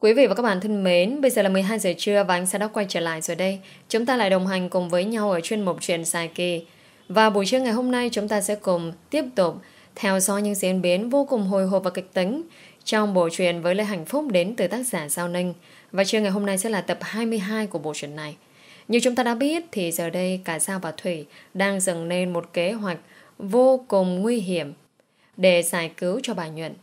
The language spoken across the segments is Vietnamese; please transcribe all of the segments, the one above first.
Quý vị và các bạn thân mến, bây giờ là 12 giờ trưa và anh sẽ đã quay trở lại rồi đây. Chúng ta lại đồng hành cùng với nhau ở chuyên mục truyền Dài Kỳ. Và buổi trưa ngày hôm nay chúng ta sẽ cùng tiếp tục theo dõi những diễn biến vô cùng hồi hộp và kịch tính trong bộ truyền với lê hạnh phúc đến từ tác giả Giao Ninh. Và trưa ngày hôm nay sẽ là tập 22 của bộ truyền này. Như chúng ta đã biết thì giờ đây cả Giao và Thủy đang dần nên một kế hoạch vô cùng nguy hiểm để giải cứu cho bà Nhuận.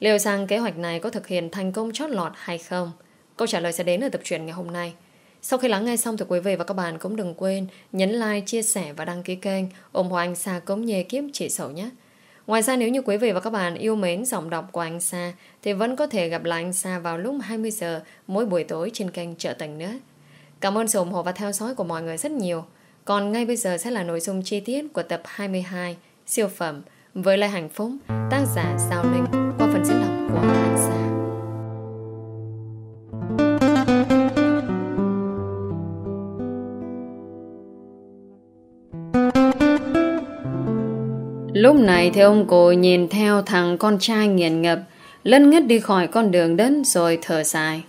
Liệu rằng kế hoạch này có thực hiện thành công chót lọt hay không? Câu trả lời sẽ đến ở tập truyện ngày hôm nay. Sau khi lắng nghe xong thì quý vị và các bạn cũng đừng quên nhấn like, chia sẻ và đăng ký kênh ủng hộ anh Sa Cống Nhê kiếm Chị Sầu nhé. Ngoài ra nếu như quý vị và các bạn yêu mến giọng đọc của anh Sa thì vẫn có thể gặp lại anh Sa vào lúc 20 giờ mỗi buổi tối trên kênh Trợ Tình nữa. Cảm ơn sự ủng hộ và theo dõi của mọi người rất nhiều. Còn ngay bây giờ sẽ là nội dung chi tiết của tập 22 siêu phẩm với lời hạnh phúc tác giả Giao Linh qua phần diễn đọc của Anh Sa. Lúc này thì ông cụ nhìn theo thằng con trai nghiền ngập, lân ngất đi khỏi con đường đến rồi thở dài.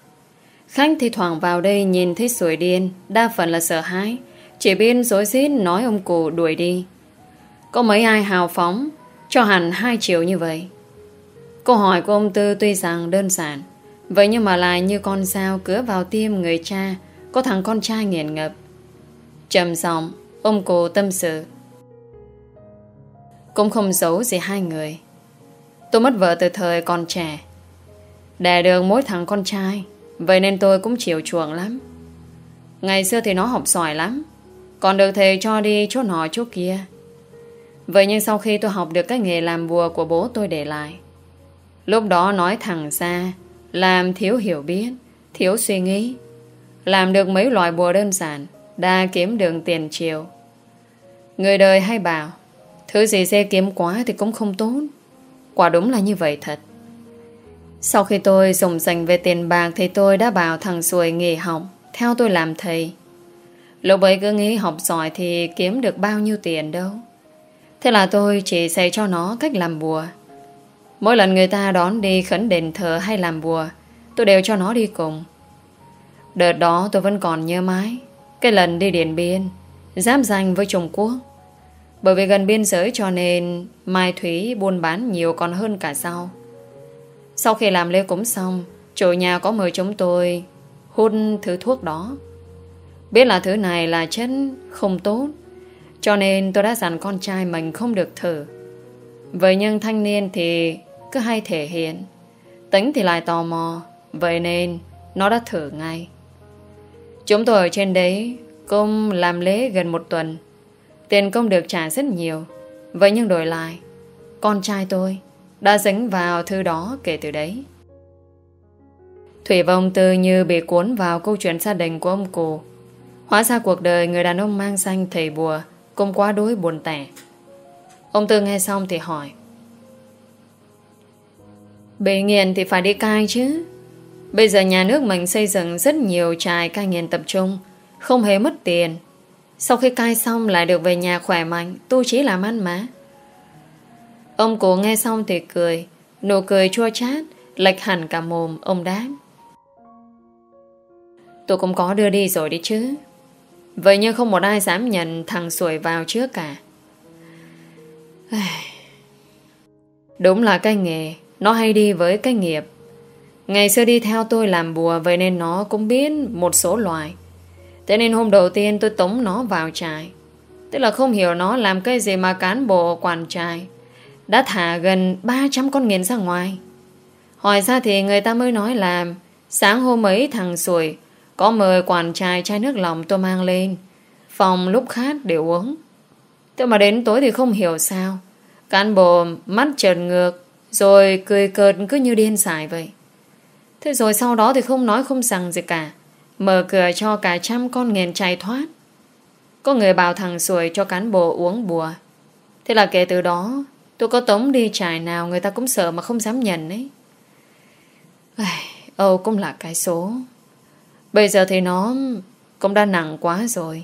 Khánh thì thoảng vào đây nhìn thấy sủi điên, đa phần là sợ hãi, chỉ biết dối rít nói ông cụ đuổi đi. Có mấy ai hào phóng, cho hẳn hai triệu như vậy. Câu hỏi của ông Tư tuy rằng đơn giản, vậy nhưng mà lại như con sao cứa vào tim người cha, có thằng con trai nghiền ngập. Trầm giọng, ông cô tâm sự. Cũng không giấu gì hai người. Tôi mất vợ từ thời còn trẻ. Đẻ được mỗi thằng con trai, vậy nên tôi cũng chiều chuộng lắm. Ngày xưa thì nó học giỏi lắm, còn được thầy cho đi chỗ nọ chỗ kia. Vậy nhưng sau khi tôi học được cái nghề làm bùa của bố tôi để lại, Lúc đó nói thẳng ra Làm thiếu hiểu biết Thiếu suy nghĩ Làm được mấy loại bùa đơn giản đã kiếm đường tiền chiều Người đời hay bảo Thứ gì dê kiếm quá thì cũng không tốt Quả đúng là như vậy thật Sau khi tôi dùng dành về tiền bạc Thì tôi đã bảo thằng Xuôi nghỉ học Theo tôi làm thầy Lúc ấy cứ nghĩ học giỏi Thì kiếm được bao nhiêu tiền đâu Thế là tôi chỉ dạy cho nó cách làm bùa Mỗi lần người ta đón đi khấn đền thờ hay làm bùa Tôi đều cho nó đi cùng Đợt đó tôi vẫn còn nhớ mãi Cái lần đi Điện Biên Giáp danh với Trung Quốc Bởi vì gần biên giới cho nên Mai Thúy buôn bán nhiều còn hơn cả sau Sau khi làm lễ cúng xong Chủ nhà có mời chúng tôi hôn thứ thuốc đó Biết là thứ này là chất không tốt Cho nên tôi đã dặn con trai mình không được thử Vậy nhưng thanh niên thì cứ hay thể hiện. Tính thì lại tò mò, vậy nên nó đã thử ngay. Chúng tôi ở trên đấy công làm lễ gần một tuần. Tiền công được trả rất nhiều. Vậy nhưng đổi lại, con trai tôi đã dính vào thư đó kể từ đấy. Thủy vong Tư như bị cuốn vào câu chuyện gia đình của ông cụ. Hóa ra cuộc đời người đàn ông mang danh thầy bùa cũng quá đối buồn tẻ. Ông Tư nghe xong thì hỏi Bị nghiền thì phải đi cai chứ. Bây giờ nhà nước mình xây dựng rất nhiều trại cai nghiện tập trung, không hề mất tiền. Sau khi cai xong lại được về nhà khỏe mạnh, tu trí làm ăn mà. Ông cụ nghe xong thì cười, nụ cười chua chát, lệch hẳn cả mồm, ông đáp. Tôi cũng có đưa đi rồi đi chứ. Vậy nhưng không một ai dám nhận thằng sủi vào trước cả. Đúng là cái nghề nó hay đi với cái nghiệp. Ngày xưa đi theo tôi làm bùa vậy nên nó cũng biết một số loài. Thế nên hôm đầu tiên tôi tống nó vào trại. Tức là không hiểu nó làm cái gì mà cán bộ quản trại. Đã thả gần 300 con nghiền ra ngoài. Hỏi ra thì người ta mới nói là sáng hôm ấy thằng Sủi có mời quản trại chai nước lòng tôi mang lên. Phòng lúc khát để uống. Thế mà đến tối thì không hiểu sao. Cán bộ mắt trần ngược rồi cười cợt cứ như điên xài vậy Thế rồi sau đó thì không nói không rằng gì cả Mở cửa cho cả trăm con nghền chạy thoát Có người bảo thằng xuôi cho cán bộ uống bùa Thế là kể từ đó Tôi có tống đi trải nào người ta cũng sợ mà không dám nhận ấy Âu cũng là cái số Bây giờ thì nó cũng đã nặng quá rồi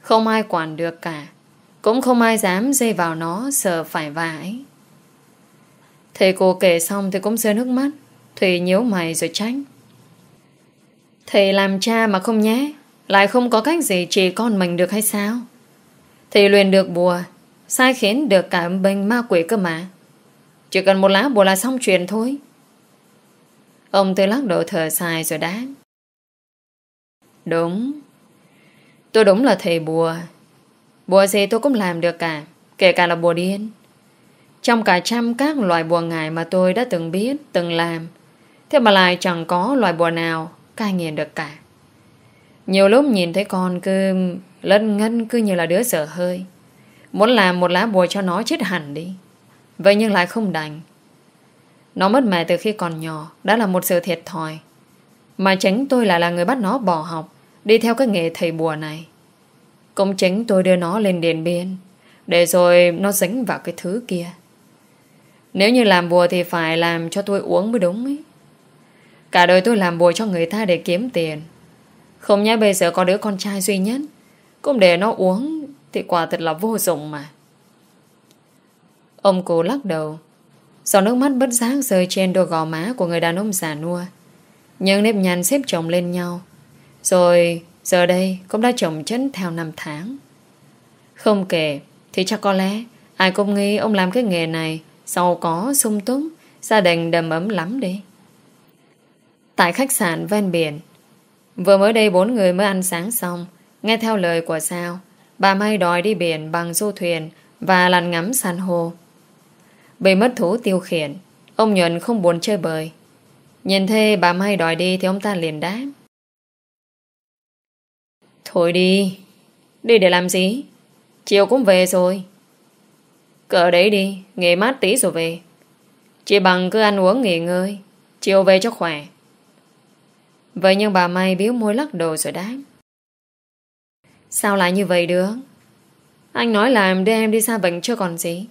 Không ai quản được cả Cũng không ai dám dây vào nó sợ phải vãi. ấy Thầy cô kể xong thì cũng rơi nước mắt Thùy nhíu mày rồi tránh Thầy làm cha mà không nhé Lại không có cách gì chỉ con mình được hay sao Thầy luyện được bùa Sai khiến được cả âm binh ma quỷ cơ mà Chỉ cần một lá bùa là xong chuyện thôi Ông tôi lắc đầu thở dài rồi đáp Đúng Tôi đúng là thầy bùa Bùa gì tôi cũng làm được cả Kể cả là bùa điên trong cả trăm các loài bùa ngải mà tôi đã từng biết, từng làm, thế mà lại chẳng có loài bùa nào cai nghiền được cả. Nhiều lúc nhìn thấy con cứ lân ngân cứ như là đứa sợ hơi. Muốn làm một lá bùa cho nó chết hẳn đi. Vậy nhưng lại không đành. Nó mất mẹ từ khi còn nhỏ đã là một sự thiệt thòi. Mà tránh tôi lại là người bắt nó bỏ học đi theo cái nghề thầy bùa này. Cũng tránh tôi đưa nó lên Điện Biên để rồi nó dính vào cái thứ kia. Nếu như làm bùa thì phải làm cho tôi uống mới đúng ấy. Cả đời tôi làm bùa cho người ta để kiếm tiền. Không nhé bây giờ có đứa con trai duy nhất. Cũng để nó uống thì quả thật là vô dụng mà. Ông cụ lắc đầu. Giọt nước mắt bất giác rơi trên đôi gò má của người đàn ông già nua. Những nếp nhăn xếp chồng lên nhau. Rồi giờ đây cũng đã chồng chấn theo năm tháng. Không kể thì chắc có lẽ ai cũng nghĩ ông làm cái nghề này sau có, sung túc, gia đình đầm ấm lắm đi. Tại khách sạn ven biển, vừa mới đây bốn người mới ăn sáng xong, nghe theo lời của Sao, bà mai đòi đi biển bằng du thuyền và lặn ngắm san hô. Bị mất thú tiêu khiển, ông Nhuận không buồn chơi bời. Nhìn thấy bà mai đòi đi thì ông ta liền đáp. Thôi đi, đi để làm gì? Chiều cũng về rồi. Cỡ đấy đi, nghỉ mát tí rồi về. Chị bằng cứ ăn uống nghỉ ngơi, chiều về cho khỏe. Vậy nhưng bà May biếu môi lắc đồ rồi đáp. Sao lại như vậy được? Anh nói là em đưa em đi xa bệnh chưa còn gì.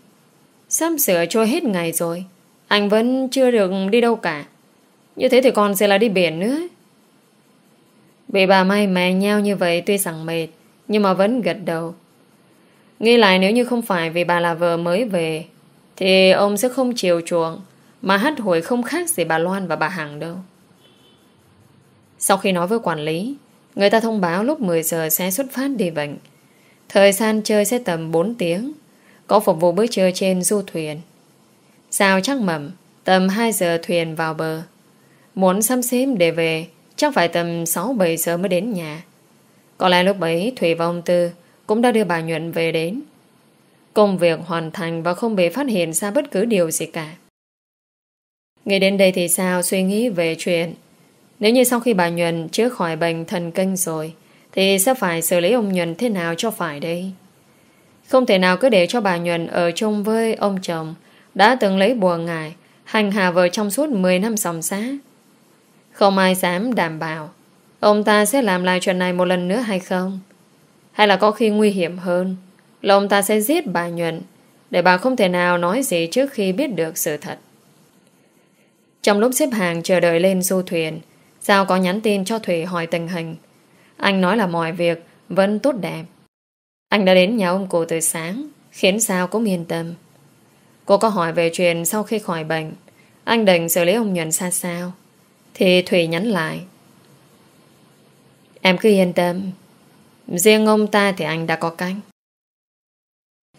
Sắp sửa trôi hết ngày rồi. Anh vẫn chưa được đi đâu cả. Như thế thì còn sẽ là đi biển nữa. Bị bà May mè nhau như vậy tuy rằng mệt, nhưng mà vẫn gật đầu. Nghĩ lại nếu như không phải vì bà là vợ mới về Thì ông sẽ không chiều chuộng Mà hắt hủi không khác gì bà Loan và bà Hằng đâu Sau khi nói với quản lý Người ta thông báo lúc 10 giờ sẽ xuất phát đi bệnh Thời gian chơi sẽ tầm 4 tiếng Có phục vụ bữa trưa trên du thuyền Sao chắc mầm Tầm 2 giờ thuyền vào bờ Muốn xăm xếp để về Chắc phải tầm 6-7 giờ mới đến nhà Có lẽ lúc ấy Thủy và ông Tư cũng đã đưa bà Nhuận về đến. Công việc hoàn thành và không bị phát hiện ra bất cứ điều gì cả. nghĩ đến đây thì sao suy nghĩ về chuyện Nếu như sau khi bà Nhuận chữa khỏi bệnh thần kinh rồi Thì sẽ phải xử lý ông Nhuận thế nào cho phải đây Không thể nào cứ để cho bà Nhuận ở chung với ông chồng Đã từng lấy bùa ngài Hành hạ hà vợ trong suốt 10 năm sòng xá Không ai dám đảm bảo Ông ta sẽ làm lại chuyện này một lần nữa hay không hay là có khi nguy hiểm hơn Là ông ta sẽ giết bà Nhuận Để bà không thể nào nói gì trước khi biết được sự thật Trong lúc xếp hàng chờ đợi lên du thuyền Giao có nhắn tin cho Thủy hỏi tình hình Anh nói là mọi việc Vẫn tốt đẹp Anh đã đến nhà ông cụ từ sáng Khiến sao cũng yên tâm Cô có hỏi về chuyện sau khi khỏi bệnh Anh định xử lý ông Nhuận xa sao Thì Thủy nhắn lại Em cứ yên tâm Riêng ông ta thì anh đã có cánh.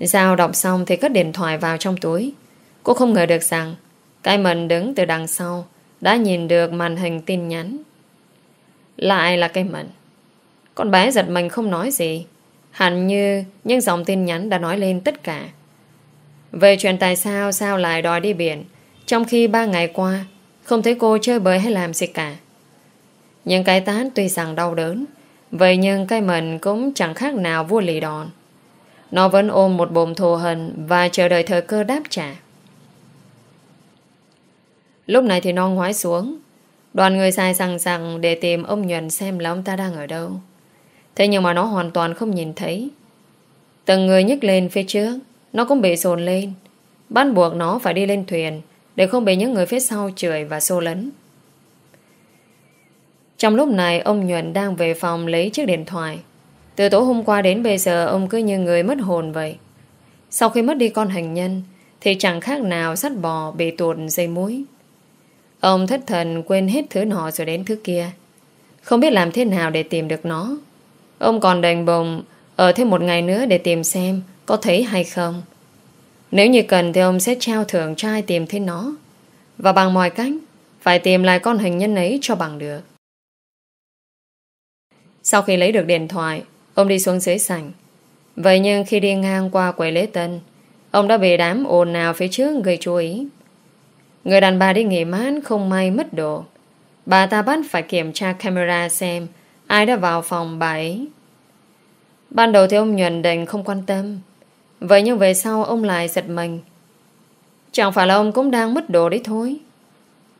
Giao đọc xong thì cất điện thoại vào trong túi. Cô không ngờ được rằng cái mần đứng từ đằng sau đã nhìn được màn hình tin nhắn. Lại là cái mần. Con bé giật mình không nói gì. Hẳn như những dòng tin nhắn đã nói lên tất cả. Về chuyện tại sao sao lại đòi đi biển trong khi ba ngày qua không thấy cô chơi bời hay làm gì cả. Những cái tán tuy rằng đau đớn Vậy nhưng cái mình cũng chẳng khác nào vua lì đòn. Nó vẫn ôm một bồm thù hận và chờ đợi thời cơ đáp trả. Lúc này thì non ngoái xuống. Đoàn người sai rằng rằng để tìm ông Nhuận xem là ông ta đang ở đâu. Thế nhưng mà nó hoàn toàn không nhìn thấy. Từng người nhấc lên phía trước, nó cũng bị dồn lên. Bắt buộc nó phải đi lên thuyền để không bị những người phía sau chửi và xô lấn. Trong lúc này ông Nhuận đang về phòng lấy chiếc điện thoại. Từ tối hôm qua đến bây giờ ông cứ như người mất hồn vậy. Sau khi mất đi con hành nhân thì chẳng khác nào sắt bò bị tuột dây muối. Ông thất thần quên hết thứ nọ rồi đến thứ kia. Không biết làm thế nào để tìm được nó. Ông còn đành bồng ở thêm một ngày nữa để tìm xem có thấy hay không. Nếu như cần thì ông sẽ trao thưởng trai tìm thấy nó. Và bằng mọi cách phải tìm lại con hình nhân ấy cho bằng được. Sau khi lấy được điện thoại, ông đi xuống dưới sảnh. Vậy nhưng khi đi ngang qua quầy lễ tân, ông đã bị đám ồn nào phía trước gây chú ý. Người đàn bà đi nghỉ mát không may mất đồ. Bà ta bắt phải kiểm tra camera xem ai đã vào phòng bà ấy. Ban đầu thì ông nhuần đành không quan tâm. Vậy nhưng về sau ông lại giật mình. Chẳng phải là ông cũng đang mất đồ đấy thôi.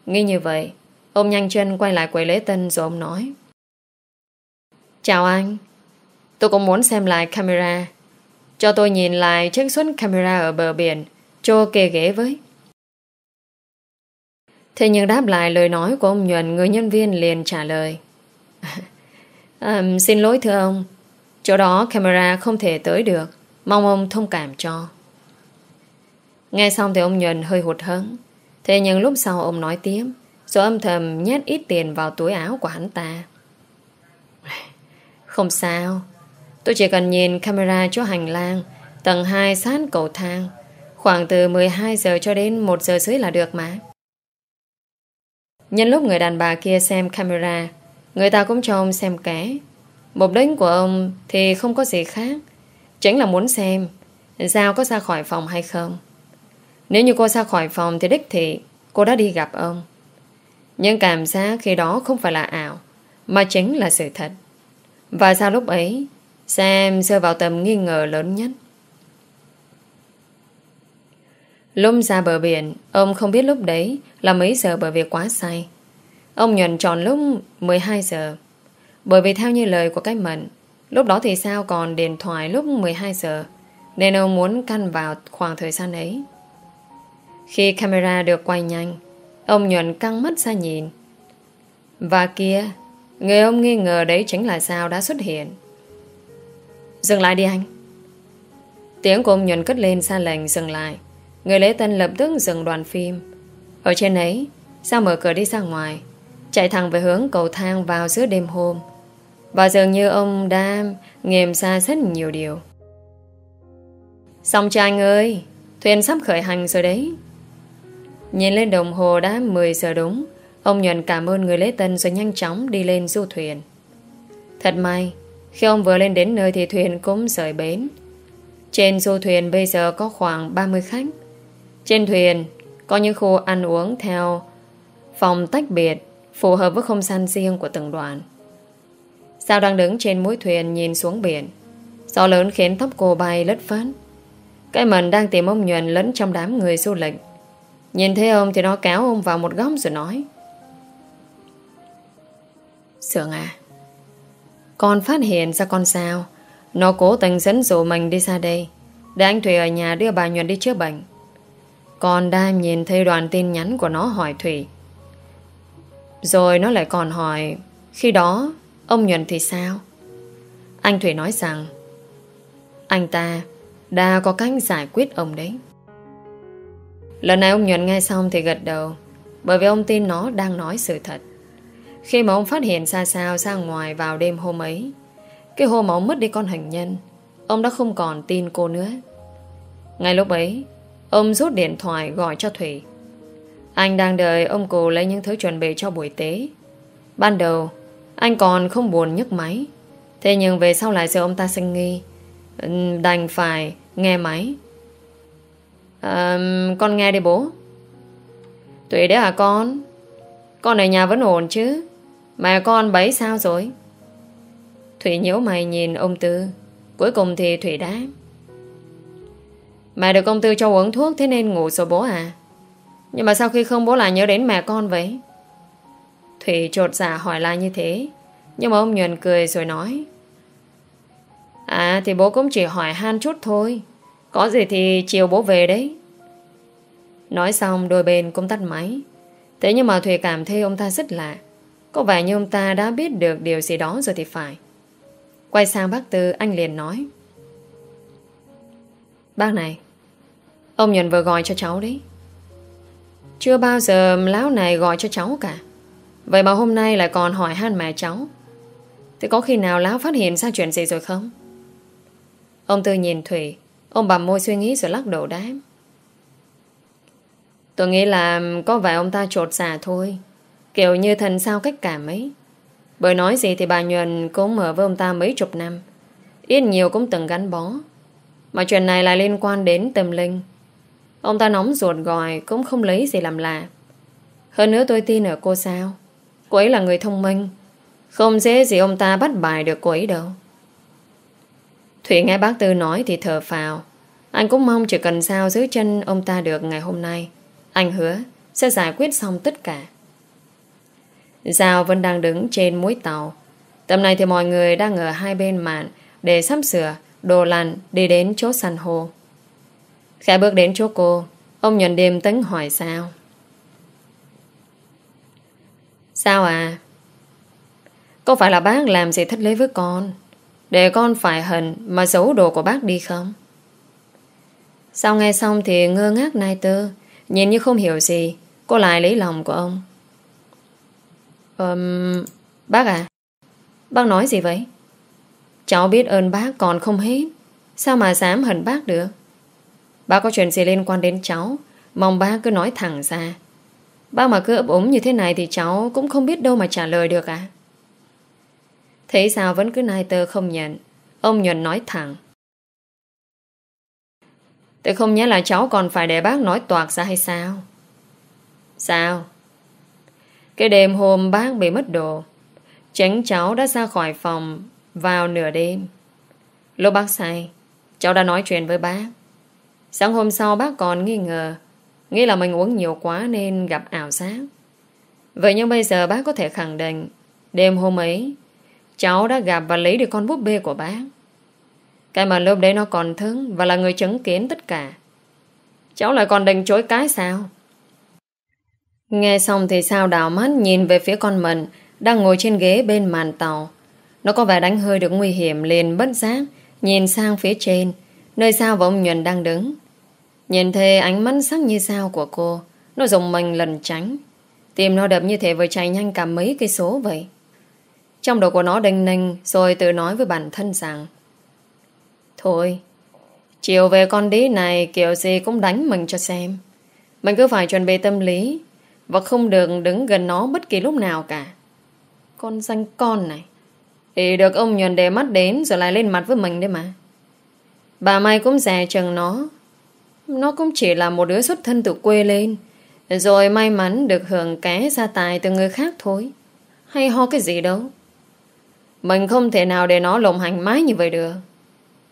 Nghĩ như vậy, ông nhanh chân quay lại quầy lễ tân rồi ông nói. Chào anh. Tôi cũng muốn xem lại camera. Cho tôi nhìn lại trích xuất camera ở bờ biển, cho kề ghế với. Thế nhưng đáp lại lời nói của ông Nhuận, người nhân viên liền trả lời. à, xin lỗi thưa ông, chỗ đó camera không thể tới được, mong ông thông cảm cho. Nghe xong thì ông Nhuận hơi hụt hẫng Thế nhưng lúc sau ông nói tiếp, rồi âm thầm nhét ít tiền vào túi áo của hắn ta. Không sao Tôi chỉ cần nhìn camera chỗ hành lang Tầng 2 sát cầu thang Khoảng từ 12 giờ cho đến 1 giờ dưới là được mà Nhân lúc người đàn bà kia xem camera Người ta cũng cho ông xem ké Mục đích của ông thì không có gì khác Chính là muốn xem Giao có ra khỏi phòng hay không Nếu như cô ra khỏi phòng Thì đích thị cô đã đi gặp ông Nhưng cảm giác khi đó không phải là ảo Mà chính là sự thật và sau lúc ấy, Sam rơi vào tầm nghi ngờ lớn nhất. Lúc ra bờ biển, ông không biết lúc đấy là mấy giờ bởi vì quá say. Ông nhuận tròn lúc 12 giờ. Bởi vì theo như lời của cái mận, lúc đó thì sao còn điện thoại lúc 12 giờ, nên ông muốn căn vào khoảng thời gian ấy. Khi camera được quay nhanh, ông nhuận căng mắt ra nhìn. Và kia, Người ông nghi ngờ đấy chính là sao đã xuất hiện Dừng lại đi anh Tiếng của ông nhuận cất lên xa lệnh dừng lại Người lễ tân lập tức dừng đoàn phim Ở trên ấy Sao mở cửa đi ra ngoài Chạy thẳng về hướng cầu thang vào giữa đêm hôm Và dường như ông đã Nghiệm ra rất nhiều điều Xong cho anh ơi Thuyền sắp khởi hành rồi đấy Nhìn lên đồng hồ đã 10 giờ đúng Ông Nhuận cảm ơn người lễ tân rồi nhanh chóng đi lên du thuyền. Thật may, khi ông vừa lên đến nơi thì thuyền cũng rời bến. Trên du thuyền bây giờ có khoảng 30 khách. Trên thuyền có những khu ăn uống theo phòng tách biệt phù hợp với không gian riêng của từng đoàn. Sao đang đứng trên mũi thuyền nhìn xuống biển. Gió lớn khiến tóc cô bay lất phất. Cái mần đang tìm ông Nhuận lẫn trong đám người du lịch. Nhìn thấy ông thì nó kéo ông vào một góc rồi nói. Sượng à Con phát hiện ra con sao Nó cố tình dẫn dụ mình đi xa đây Để anh Thủy ở nhà đưa bà Nhuận đi chữa bệnh Con đang nhìn thấy đoàn tin nhắn của nó hỏi Thủy Rồi nó lại còn hỏi Khi đó Ông Nhuận thì sao Anh Thủy nói rằng Anh ta đã có cách giải quyết ông đấy Lần này ông Nhuận nghe xong thì gật đầu Bởi vì ông tin nó đang nói sự thật khi mà ông phát hiện xa sao ra ngoài vào đêm hôm ấy Cái hôm mà ông mất đi con hành nhân Ông đã không còn tin cô nữa Ngay lúc ấy Ông rút điện thoại gọi cho Thủy Anh đang đợi ông cô lấy những thứ chuẩn bị cho buổi tế Ban đầu Anh còn không buồn nhấc máy Thế nhưng về sau lại giờ ông ta sinh nghi Đành phải nghe máy à, Con nghe đi bố Tùy đấy à con Con ở nhà vẫn ổn chứ mẹ con bấy sao rồi? Thủy nhớ mày nhìn ông Tư. Cuối cùng thì Thủy đáp. Mẹ được ông Tư cho uống thuốc thế nên ngủ rồi bố à? Nhưng mà sau khi không bố lại nhớ đến mẹ con vậy? Thủy trột dạ hỏi lại như thế. Nhưng mà ông Nhuần cười rồi nói. À thì bố cũng chỉ hỏi han chút thôi. Có gì thì chiều bố về đấy. Nói xong đôi bên cũng tắt máy. Thế nhưng mà Thủy cảm thấy ông ta rất lạ. Có vẻ như ông ta đã biết được điều gì đó rồi thì phải. Quay sang bác Tư, anh liền nói. Bác này, ông Nhuận vừa gọi cho cháu đấy. Chưa bao giờ lão này gọi cho cháu cả. Vậy mà hôm nay lại còn hỏi han mẹ cháu. Thế có khi nào lão phát hiện ra chuyện gì rồi không? Ông Tư nhìn Thủy, ông bầm môi suy nghĩ rồi lắc đầu đám. Tôi nghĩ là có vẻ ông ta trột xà dạ thôi. Kiểu như thần sao cách cảm ấy Bởi nói gì thì bà Nhuận cũng mở với ông ta mấy chục năm Ít nhiều cũng từng gắn bó Mà chuyện này lại liên quan đến tâm linh Ông ta nóng ruột gọi Cũng không lấy gì làm lạ Hơn nữa tôi tin ở cô sao Cô ấy là người thông minh Không dễ gì ông ta bắt bài được cô ấy đâu Thủy nghe bác Tư nói thì thở phào Anh cũng mong chỉ cần sao giữ chân ông ta được ngày hôm nay Anh hứa sẽ giải quyết xong tất cả Giao vẫn đang đứng trên mũi tàu. Tầm này thì mọi người đang ở hai bên mạn để sắp sửa, đồ lằn đi đến chỗ san hồ. Khẽ bước đến chỗ cô, ông nhận đêm tấn hỏi sao. Sao à? Có phải là bác làm gì thất lễ với con? Để con phải hận mà giấu đồ của bác đi không? Sau nghe xong thì ngơ ngác nai Tơ, nhìn như không hiểu gì, cô lại lấy lòng của ông um, Bác à Bác nói gì vậy Cháu biết ơn bác còn không hết Sao mà dám hận bác được Bác có chuyện gì liên quan đến cháu Mong bác cứ nói thẳng ra Bác mà cứ ấp úng như thế này Thì cháu cũng không biết đâu mà trả lời được à Thế sao vẫn cứ nai tơ không nhận Ông Nhuận nói thẳng Tôi không nhớ là cháu còn phải để bác nói toạc ra hay sao Sao cái đêm hôm bác bị mất đồ tránh cháu đã ra khỏi phòng Vào nửa đêm Lúc bác say Cháu đã nói chuyện với bác Sáng hôm sau bác còn nghi ngờ Nghĩ là mình uống nhiều quá nên gặp ảo giác Vậy nhưng bây giờ bác có thể khẳng định Đêm hôm ấy Cháu đã gặp và lấy được con búp bê của bác Cái mà lúc đấy nó còn thương Và là người chứng kiến tất cả Cháu lại còn đành chối cái sao Nghe xong thì sao đảo mắt nhìn về phía con mình đang ngồi trên ghế bên màn tàu. Nó có vẻ đánh hơi được nguy hiểm liền bất giác nhìn sang phía trên nơi sao và ông Nhuần đang đứng. Nhìn thấy ánh mắt sắc như sao của cô nó dùng mình lần tránh. tìm nó đập như thế vừa chạy nhanh cả mấy cây số vậy. Trong đầu của nó đênh ninh rồi tự nói với bản thân rằng Thôi, chiều về con đĩ này kiểu gì cũng đánh mình cho xem. Mình cứ phải chuẩn bị tâm lý và không được đứng gần nó bất kỳ lúc nào cả. Con danh con này. Thì được ông nhuần để mắt đến rồi lại lên mặt với mình đấy mà. Bà Mai cũng dè chừng nó. Nó cũng chỉ là một đứa xuất thân từ quê lên. Rồi may mắn được hưởng ké gia tài từ người khác thôi. Hay ho cái gì đâu. Mình không thể nào để nó lộng hành mái như vậy được.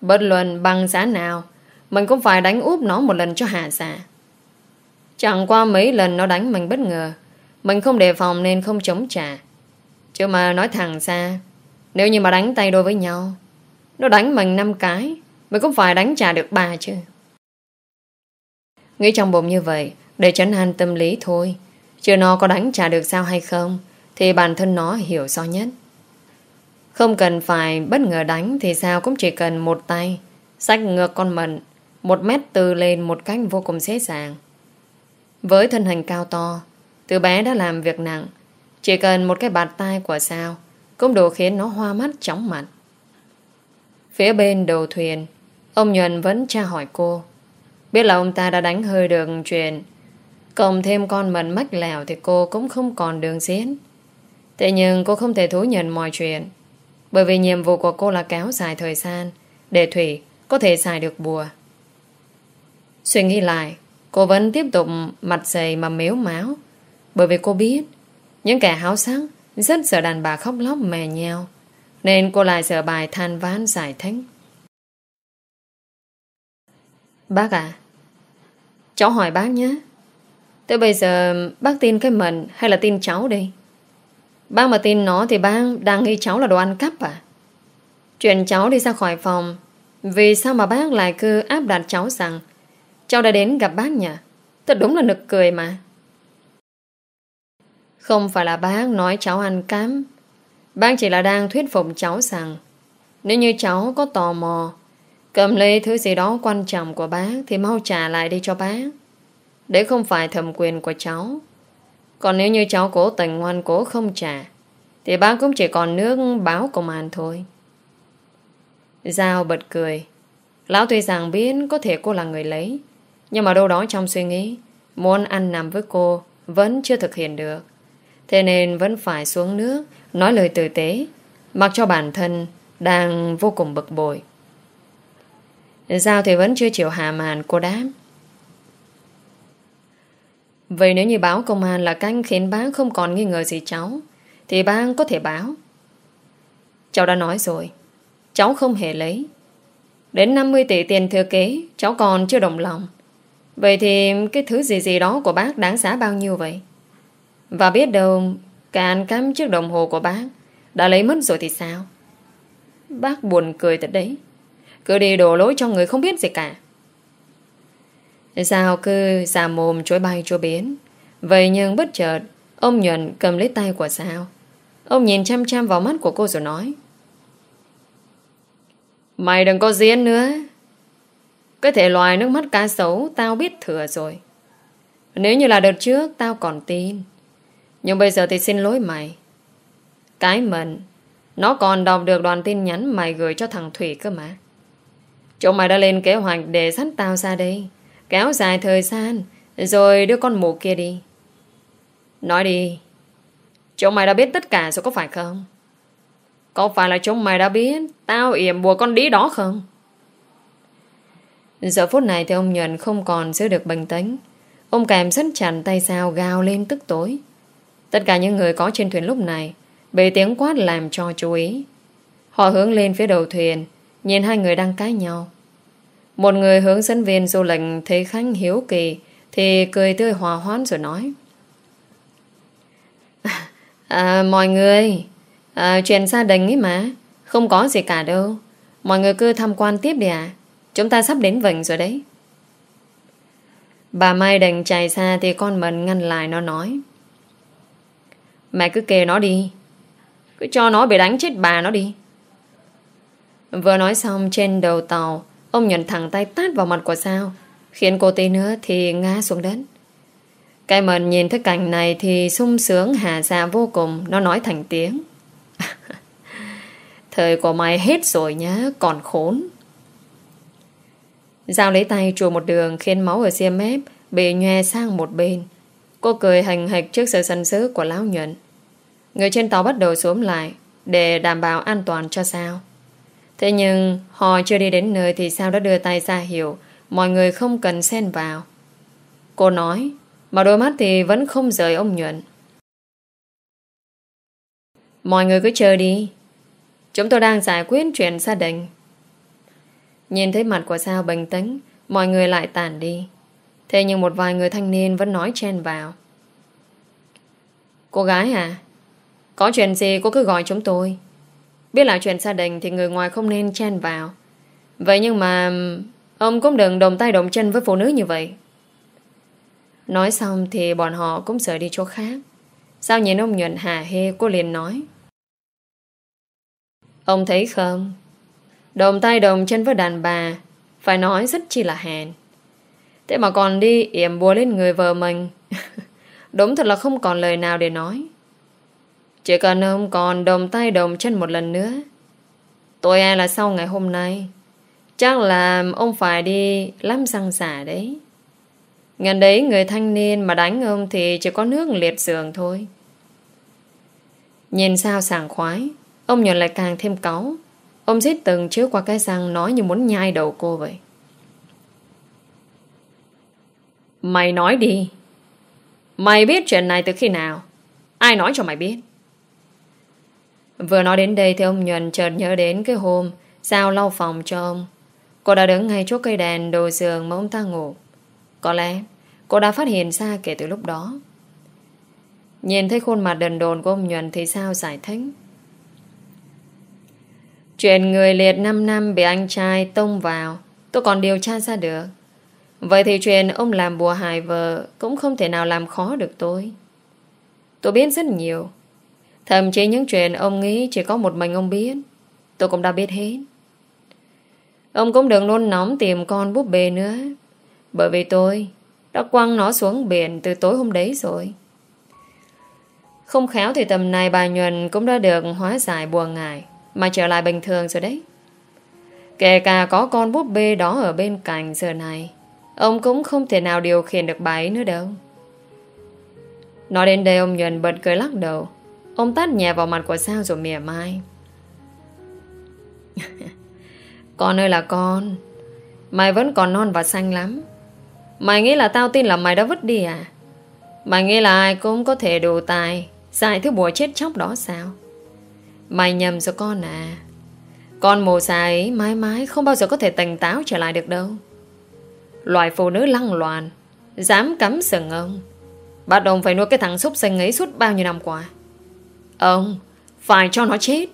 Bất luận bằng giá nào, mình cũng phải đánh úp nó một lần cho hạ giả. Dạ. Chẳng qua mấy lần nó đánh mình bất ngờ Mình không đề phòng nên không chống trả Chứ mà nói thẳng ra Nếu như mà đánh tay đôi với nhau Nó đánh mình năm cái Mình cũng phải đánh trả được ba chứ Nghĩ trong bụng như vậy Để chấn hành tâm lý thôi Chứ nó có đánh trả được sao hay không Thì bản thân nó hiểu rõ so nhất Không cần phải bất ngờ đánh Thì sao cũng chỉ cần một tay Sách ngược con mận Một mét từ lên một cách vô cùng dễ dàng với thân hình cao to, từ bé đã làm việc nặng. Chỉ cần một cái bàn tay của sao cũng đủ khiến nó hoa mắt chóng mặt. Phía bên đầu thuyền, ông Nhuận vẫn tra hỏi cô. Biết là ông ta đã đánh hơi được chuyện. Cộng thêm con mần mách lẻo thì cô cũng không còn đường diễn. Thế nhưng cô không thể thú nhận mọi chuyện. Bởi vì nhiệm vụ của cô là kéo dài thời gian để Thủy có thể xài được bùa. Suy nghĩ lại, Cô vẫn tiếp tục mặt dày mà mếu máu Bởi vì cô biết Những kẻ háo sắc Rất sợ đàn bà khóc lóc mè nheo Nên cô lại sợ bài than ván giải thích Bác à Cháu hỏi bác nhé Tới bây giờ bác tin cái mận Hay là tin cháu đi? Bác mà tin nó thì bác đang nghi cháu là đồ ăn cắp à Chuyện cháu đi ra khỏi phòng Vì sao mà bác lại cứ áp đặt cháu rằng Cháu đã đến gặp bác nhỉ? Thật đúng là nực cười mà. Không phải là bác nói cháu ăn cám. Bác chỉ là đang thuyết phục cháu rằng nếu như cháu có tò mò cầm lấy thứ gì đó quan trọng của bác thì mau trả lại đi cho bác. để không phải thẩm quyền của cháu. Còn nếu như cháu cố tình ngoan cố không trả thì bác cũng chỉ còn nước báo công an thôi. Giao bật cười. Lão tuy rằng biết có thể cô là người lấy nhưng mà đâu đó trong suy nghĩ Muốn ăn nằm với cô Vẫn chưa thực hiện được Thế nên vẫn phải xuống nước Nói lời tử tế Mặc cho bản thân Đang vô cùng bực bội Giao thì vẫn chưa chịu hạ màn cô đám Vậy nếu như báo công an là canh khiến bác không còn nghi ngờ gì cháu Thì bác có thể báo Cháu đã nói rồi Cháu không hề lấy Đến 50 tỷ tiền thừa kế Cháu còn chưa đồng lòng Vậy thì cái thứ gì gì đó của bác đáng giá bao nhiêu vậy? Và biết đâu Cả anh cắm chiếc đồng hồ của bác Đã lấy mất rồi thì sao Bác buồn cười thật đấy Cứ đi đổ lỗi cho người không biết gì cả Sao cứ già mồm chối bay chối biến Vậy nhưng bất chợt Ông Nhuận cầm lấy tay của Sao Ông nhìn chăm chăm vào mắt của cô rồi nói Mày đừng có diễn nữa cái thể loài nước mắt cá sấu tao biết thừa rồi. Nếu như là đợt trước tao còn tin. Nhưng bây giờ thì xin lỗi mày. Cái mận, nó còn đọc được đoàn tin nhắn mày gửi cho thằng Thủy cơ mà. chỗ mày đã lên kế hoạch để dắt tao ra đây. Kéo dài thời gian, rồi đưa con mù kia đi. Nói đi, chỗ mày đã biết tất cả rồi có phải không? Có phải là chúng mày đã biết tao yểm bùa con đĩ đó không? Giờ phút này thì ông Nhuận không còn giữ được bình tĩnh. Ông kèm rất chặt tay sao gào lên tức tối. Tất cả những người có trên thuyền lúc này bị tiếng quát làm cho chú ý. Họ hướng lên phía đầu thuyền nhìn hai người đang cãi nhau. Một người hướng dẫn viên du lịch thấy Khánh hiếu kỳ thì cười tươi hòa hoãn rồi nói à, Mọi người à, chuyện gia đình ấy mà không có gì cả đâu mọi người cứ tham quan tiếp đi ạ à. Chúng ta sắp đến vịnh rồi đấy Bà Mai đành chạy xa Thì con mình ngăn lại nó nói Mẹ cứ kề nó đi Cứ cho nó bị đánh chết bà nó đi Vừa nói xong trên đầu tàu Ông nhận thẳng tay tát vào mặt của sao Khiến cô tí nữa thì ngã xuống đất Cái mần nhìn thấy cảnh này Thì sung sướng hà ra vô cùng Nó nói thành tiếng Thời của mày hết rồi nhá Còn khốn Giao lấy tay chùa một đường khiến máu ở xiêm mép bị nhòe sang một bên. Cô cười hành hạch trước sự sân sứ của lão nhuận. Người trên tàu bắt đầu xuống lại để đảm bảo an toàn cho sao. Thế nhưng họ chưa đi đến nơi thì sao đã đưa tay ra hiểu mọi người không cần xen vào. Cô nói mà đôi mắt thì vẫn không rời ông nhuận. Mọi người cứ chờ đi. Chúng tôi đang giải quyết chuyện gia đình. Nhìn thấy mặt của sao bình tĩnh Mọi người lại tản đi Thế nhưng một vài người thanh niên vẫn nói chen vào Cô gái à Có chuyện gì cô cứ gọi chúng tôi Biết là chuyện gia đình Thì người ngoài không nên chen vào Vậy nhưng mà Ông cũng đừng đồng tay đồng chân với phụ nữ như vậy Nói xong thì bọn họ cũng rời đi chỗ khác Sao nhìn ông nhuận hà hê cô liền nói Ông thấy không Đồng tay đồng chân với đàn bà Phải nói rất chi là hèn Thế mà còn đi yểm bùa lên người vợ mình Đúng thật là không còn lời nào để nói Chỉ cần ông còn đồng tay đồng chân một lần nữa Tôi e là sau ngày hôm nay Chắc là ông phải đi lắm răng xả đấy Ngày đấy người thanh niên mà đánh ông thì chỉ có nước liệt giường thôi Nhìn sao sảng khoái Ông nhận lại càng thêm cáu Ông giết từng chiếu qua cái răng nói như muốn nhai đầu cô vậy. Mày nói đi. Mày biết chuyện này từ khi nào? Ai nói cho mày biết? Vừa nói đến đây thì ông Nhuần chợt nhớ đến cái hôm sao lau phòng cho ông. Cô đã đứng ngay chỗ cây đèn đồ giường mà ông ta ngủ. Có lẽ cô đã phát hiện ra kể từ lúc đó. Nhìn thấy khuôn mặt đần đồn của ông Nhuần thì sao giải thích? Chuyện người liệt 5 năm bị anh trai tông vào Tôi còn điều tra ra được Vậy thì chuyện ông làm bùa hài vợ Cũng không thể nào làm khó được tôi Tôi biết rất nhiều Thậm chí những chuyện ông nghĩ Chỉ có một mình ông biết Tôi cũng đã biết hết Ông cũng đừng nôn nóng tìm con búp bê nữa Bởi vì tôi Đã quăng nó xuống biển từ tối hôm đấy rồi Không khéo thì tầm này bà Nhuần Cũng đã được hóa giải buồn ngại mà trở lại bình thường rồi đấy Kể cả có con búp bê đó ở bên cạnh giờ này Ông cũng không thể nào điều khiển được bà ấy nữa đâu Nói đến đây ông Nhuần bật cười lắc đầu Ông tát nhẹ vào mặt của Sao rồi mỉa mai Con ơi là con Mày vẫn còn non và xanh lắm Mày nghĩ là tao tin là mày đã vứt đi à Mày nghĩ là ai cũng có thể đủ tài Dạy thứ bùa chết chóc đó sao Mày nhầm rồi con à Con mồ già ấy mãi mãi Không bao giờ có thể tỉnh táo trở lại được đâu Loại phụ nữ lăng loàn Dám cắm sừng ông Bà Đồng phải nuôi cái thằng súc sinh ấy Suốt bao nhiêu năm qua Ông phải cho nó chết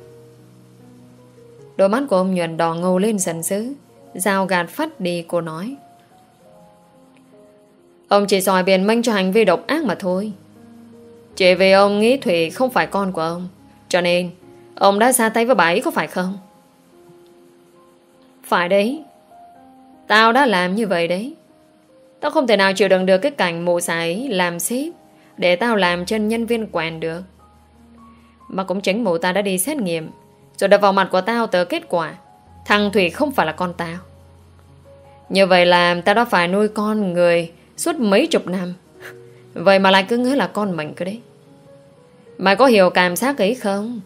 Đôi mắt của ông nhuận đỏ ngầu lên dần dữ giao gạt phát đi cô nói Ông chỉ dòi biện minh cho hành vi độc ác mà thôi Chỉ vì ông nghĩ Thủy không phải con của ông Cho nên Ông đã ra tay với bà ấy có phải không? Phải đấy. Tao đã làm như vậy đấy. Tao không thể nào chịu đựng được cái cảnh mụ xà ấy làm xếp để tao làm chân nhân viên quản được. Mà cũng chính mụ ta đã đi xét nghiệm rồi đập vào mặt của tao tờ kết quả thằng Thủy không phải là con tao. Như vậy làm tao đã phải nuôi con người suốt mấy chục năm. Vậy mà lại cứ ngỡ là con mình cơ đấy. Mày có hiểu cảm giác ấy không?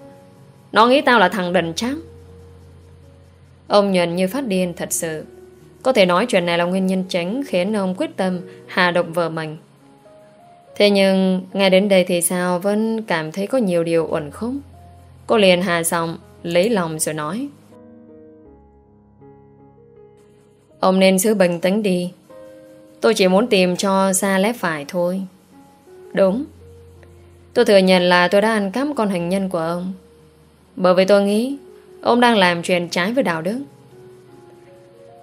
Nó nghĩ tao là thằng đần trắng Ông nhận như phát điên thật sự Có thể nói chuyện này là nguyên nhân chính Khiến ông quyết tâm hạ độc vợ mình Thế nhưng ngay đến đây thì sao Vẫn cảm thấy có nhiều điều ổn khúc Cô liền hà giọng Lấy lòng rồi nói Ông nên giữ bình tĩnh đi Tôi chỉ muốn tìm cho xa lép phải thôi Đúng Tôi thừa nhận là tôi đã ăn cắp con hành nhân của ông bởi vì tôi nghĩ Ông đang làm chuyện trái với đạo đức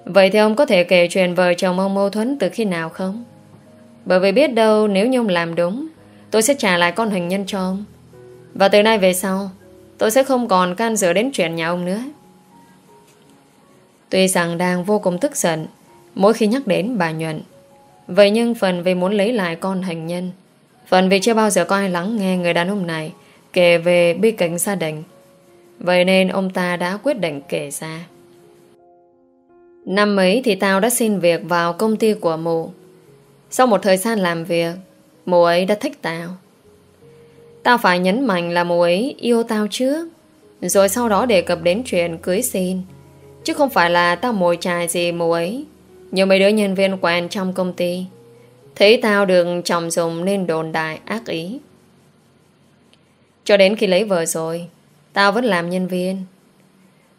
Vậy thì ông có thể kể chuyện vợ chồng ông mâu thuẫn từ khi nào không? Bởi vì biết đâu nếu như ông làm đúng Tôi sẽ trả lại con hình nhân cho ông Và từ nay về sau Tôi sẽ không còn can dự đến chuyện nhà ông nữa Tuy rằng đang vô cùng tức giận Mỗi khi nhắc đến bà Nhuận Vậy nhưng phần vì muốn lấy lại con hành nhân Phần vì chưa bao giờ có ai lắng nghe người đàn ông này Kể về bi cảnh gia đình Vậy nên ông ta đã quyết định kể ra Năm ấy thì tao đã xin việc vào công ty của mụ Sau một thời gian làm việc Mụ ấy đã thích tao Tao phải nhấn mạnh là mụ ấy yêu tao trước Rồi sau đó đề cập đến chuyện cưới xin Chứ không phải là tao mồi chài gì mụ ấy Nhiều mấy đứa nhân viên quen trong công ty Thấy tao được trọng dùng nên đồn đại ác ý Cho đến khi lấy vợ rồi Tao vẫn làm nhân viên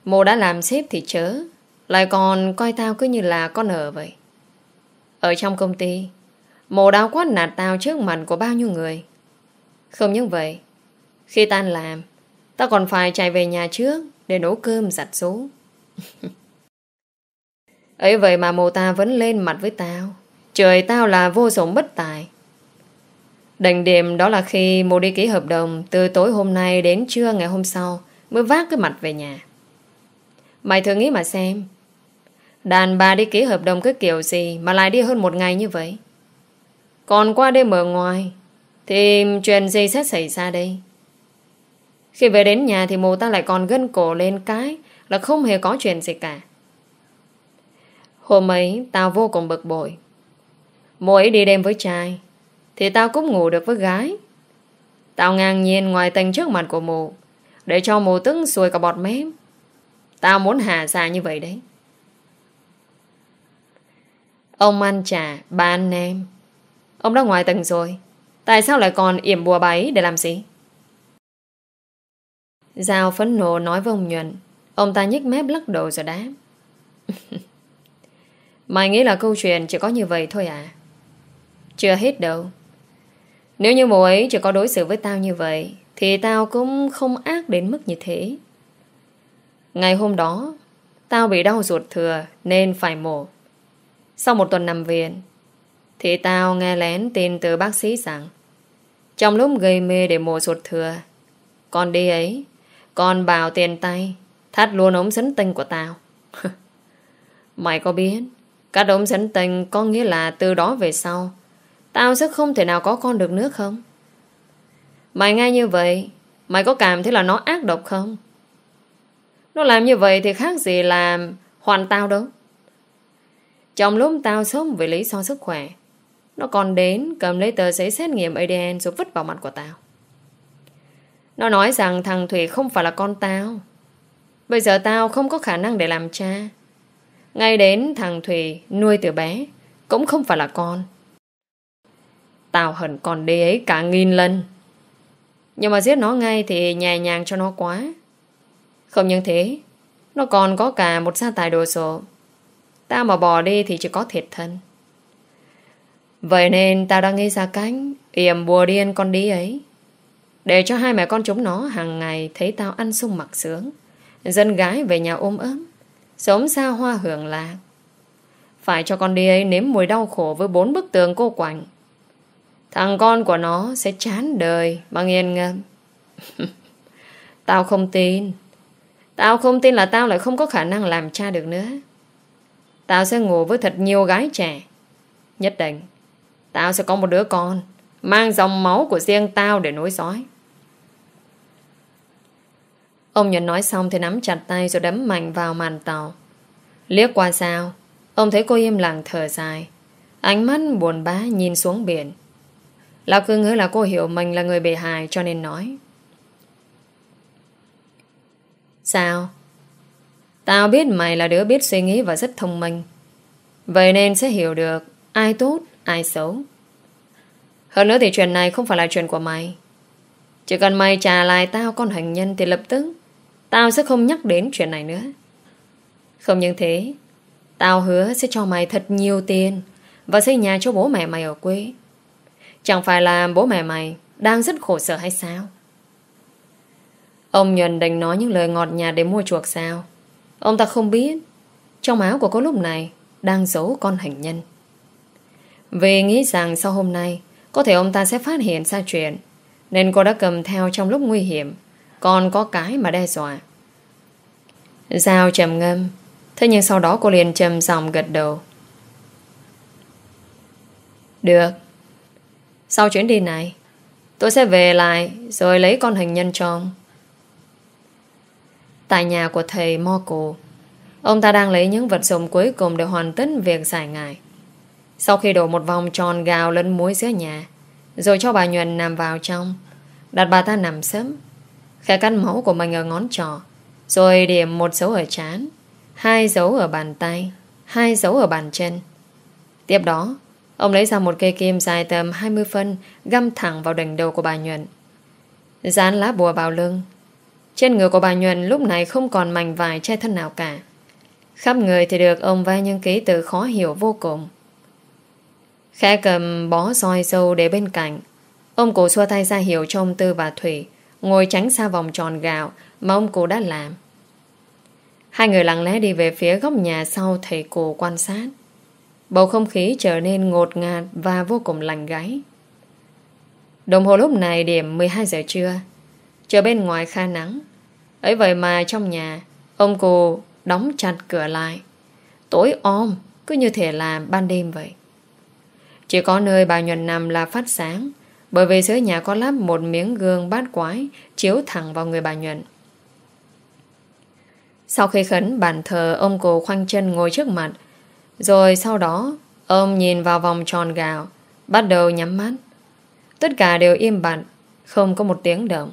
Mụ đã làm sếp thì chớ Lại còn coi tao cứ như là con ở vậy Ở trong công ty Mụ đã quát nạt tao trước mặt của bao nhiêu người Không những vậy Khi tan làm Tao còn phải chạy về nhà trước Để nấu cơm giặt số ấy vậy mà mụ ta vẫn lên mặt với tao Trời tao là vô sống bất tài Đành điểm đó là khi Mô đi ký hợp đồng từ tối hôm nay đến trưa ngày hôm sau mới vác cái mặt về nhà. Mày thử nghĩ mà xem. Đàn bà đi ký hợp đồng cái kiểu gì mà lại đi hơn một ngày như vậy? Còn qua đêm ở ngoài thì chuyện gì sẽ xảy ra đây? Khi về đến nhà thì mụ ta lại còn gân cổ lên cái là không hề có chuyện gì cả. Hôm ấy, tao vô cùng bực bội. Mụ ấy đi đêm với trai, thì tao cũng ngủ được với gái Tao ngang nhiên ngoài tình trước mặt của mù Để cho mù tưng xuôi cả bọt mém Tao muốn hà xa như vậy đấy Ông ăn trà ba anh em, Ông đã ngoài tầng rồi Tại sao lại còn yểm bùa báy để làm gì Giao phấn nộ nói với ông Nhuận Ông ta nhếch mép lắc đầu rồi đáp Mày nghĩ là câu chuyện chỉ có như vậy thôi à Chưa hết đâu nếu như mụ ấy chỉ có đối xử với tao như vậy Thì tao cũng không ác đến mức như thế Ngày hôm đó Tao bị đau ruột thừa Nên phải mổ Sau một tuần nằm viện Thì tao nghe lén tin từ bác sĩ rằng Trong lúc gây mê để mổ ruột thừa Con đi ấy Con bào tiền tay Thắt luôn ống dẫn tinh của tao Mày có biết Cắt ống dẫn tinh có nghĩa là từ đó về sau Tao sẽ không thể nào có con được nữa không? Mày nghe như vậy, mày có cảm thấy là nó ác độc không? Nó làm như vậy thì khác gì làm hoàn tao đâu. Trong lúc tao sống vì lý do sức khỏe, nó còn đến cầm lấy tờ giấy xét nghiệm ADN rồi vứt vào mặt của tao. Nó nói rằng thằng Thủy không phải là con tao. Bây giờ tao không có khả năng để làm cha. Ngay đến thằng Thủy nuôi từ bé cũng không phải là con. Tao hận con đê ấy cả nghìn lần Nhưng mà giết nó ngay Thì nhẹ nhàng cho nó quá Không những thế Nó còn có cả một gia tài đồ sộ Tao mà bỏ đi thì chỉ có thiệt thân Vậy nên tao đang nghĩ ra cánh Yểm bùa điên con đi ấy Để cho hai mẹ con chúng nó hàng ngày Thấy tao ăn sung mặc sướng Dân gái về nhà ôm ấm Sống xa hoa hưởng lạc Phải cho con đi ấy nếm mùi đau khổ Với bốn bức tường cô quạnh Thằng con của nó sẽ chán đời bằng nghiền ngâm Tao không tin Tao không tin là tao lại không có khả năng làm cha được nữa Tao sẽ ngủ với thật nhiều gái trẻ Nhất định Tao sẽ có một đứa con Mang dòng máu của riêng tao để nối dõi Ông Nhuận nói xong thì nắm chặt tay rồi đấm mạnh vào màn tàu. Liếc qua sao, ông thấy cô im lặng thở dài. Ánh mắt buồn bã nhìn xuống biển. Lão cứ ngỡ là cô hiểu mình là người bề hài cho nên nói. Sao? Tao biết mày là đứa biết suy nghĩ và rất thông minh. Vậy nên sẽ hiểu được ai tốt, ai xấu. Hơn nữa thì chuyện này không phải là chuyện của mày. Chỉ cần mày trả lại tao con hành nhân thì lập tức tao sẽ không nhắc đến chuyện này nữa. Không những thế, tao hứa sẽ cho mày thật nhiều tiền và xây nhà cho bố mẹ mày ở quê. Chẳng phải là bố mẹ mày đang rất khổ sở hay sao? Ông Nhuần đành nói những lời ngọt nhạt để mua chuộc sao? Ông ta không biết trong áo của cô lúc này đang giấu con hành nhân. Vì nghĩ rằng sau hôm nay có thể ông ta sẽ phát hiện ra chuyện nên cô đã cầm theo trong lúc nguy hiểm còn có cái mà đe dọa. Giao trầm ngâm thế nhưng sau đó cô liền trầm giọng gật đầu. Được sau chuyến đi này Tôi sẽ về lại Rồi lấy con hình nhân cho ông Tại nhà của thầy Morco Ông ta đang lấy những vật dụng cuối cùng Để hoàn tất việc giải ngài Sau khi đổ một vòng tròn gào lẫn muối giữa nhà Rồi cho bà Nhuận nằm vào trong Đặt bà ta nằm sớm Khẽ cắt máu của mình ở ngón trỏ Rồi điểm một dấu ở chán Hai dấu ở bàn tay Hai dấu ở bàn chân Tiếp đó Ông lấy ra một cây kim dài tầm 20 phân găm thẳng vào đỉnh đầu của bà Nhuận. Dán lá bùa vào lưng. Trên người của bà Nhuận lúc này không còn mảnh vải che thân nào cả. Khắp người thì được ông vay những ký tự khó hiểu vô cùng. Khẽ cầm bó roi dâu để bên cạnh. Ông cụ xua tay ra hiểu cho ông Tư và Thủy ngồi tránh xa vòng tròn gạo mà ông cụ đã làm. Hai người lặng lẽ đi về phía góc nhà sau thầy cụ quan sát. Bầu không khí trở nên ngột ngạt và vô cùng lành gáy. Đồng hồ lúc này điểm 12 giờ trưa. Chờ bên ngoài kha nắng. ấy vậy mà trong nhà, ông cô đóng chặt cửa lại. Tối om, cứ như thể là ban đêm vậy. Chỉ có nơi bà Nhuận nằm là phát sáng, bởi vì dưới nhà có lắp một miếng gương bát quái chiếu thẳng vào người bà Nhuận. Sau khi khấn bàn thờ, ông cô khoanh chân ngồi trước mặt, rồi sau đó, ông nhìn vào vòng tròn gạo, bắt đầu nhắm mắt. Tất cả đều im bặt, không có một tiếng động.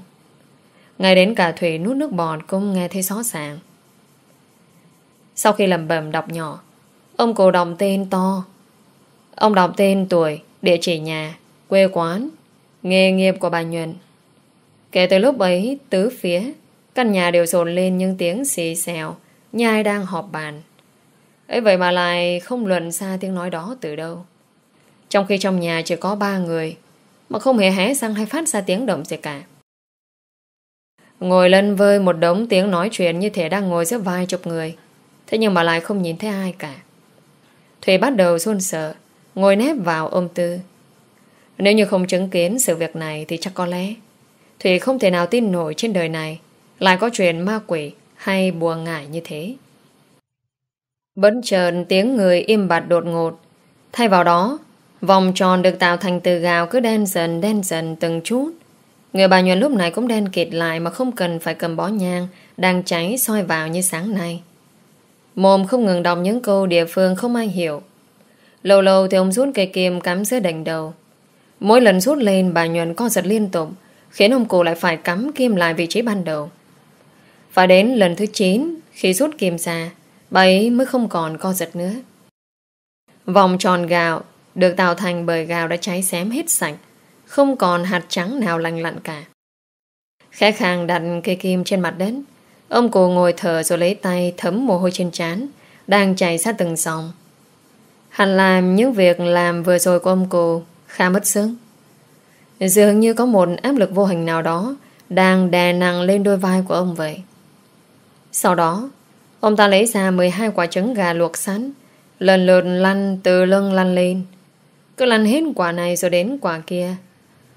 Ngay đến cả Thủy nút nước bọt cũng nghe thấy rõ ràng. Sau khi lầm bầm đọc nhỏ, ông cổ đọc tên to. Ông đọc tên tuổi, địa chỉ nhà, quê quán, nghề nghiệp của bà Nhuận. Kể từ lúc ấy, tứ phía, căn nhà đều dồn lên những tiếng xì xèo, nhai đang họp bàn ấy vậy mà lại không luận ra tiếng nói đó từ đâu Trong khi trong nhà chỉ có ba người Mà không hề hé răng hay phát ra tiếng động gì cả Ngồi lân vơi một đống tiếng nói chuyện Như thể đang ngồi giữa vài chục người Thế nhưng mà lại không nhìn thấy ai cả Thùy bắt đầu run sợ Ngồi nép vào ôm tư Nếu như không chứng kiến sự việc này Thì chắc có lẽ Thùy không thể nào tin nổi trên đời này Lại có chuyện ma quỷ hay bùa ngải như thế Bất chợt tiếng người im bặt đột ngột. Thay vào đó, vòng tròn được tạo thành từ gạo cứ đen dần đen dần từng chút. Người bà nhuận lúc này cũng đen kịt lại mà không cần phải cầm bó nhang đang cháy soi vào như sáng nay. Mồm không ngừng đọc những câu địa phương không ai hiểu. Lâu lâu thì ông rút cây kim cắm giữa đỉnh đầu. Mỗi lần rút lên bà nhuận co giật liên tục khiến ông cụ lại phải cắm kim lại vị trí ban đầu. Và đến lần thứ 9 khi rút kim ra bà ấy mới không còn co giật nữa. Vòng tròn gạo được tạo thành bởi gạo đã cháy xém hết sạch, không còn hạt trắng nào lành lặn cả. Khẽ khàng đặt cây kim trên mặt đất, ông cụ ngồi thở rồi lấy tay thấm mồ hôi trên trán, đang chảy sát từng dòng. Hẳn làm những việc làm vừa rồi của ông cụ khá mất sướng. Dường như có một áp lực vô hình nào đó đang đè nặng lên đôi vai của ông vậy. Sau đó, Ông ta lấy ra 12 quả trứng gà luộc sẵn, lần lượt lăn từ lưng lăn lên. Cứ lăn hết quả này rồi đến quả kia.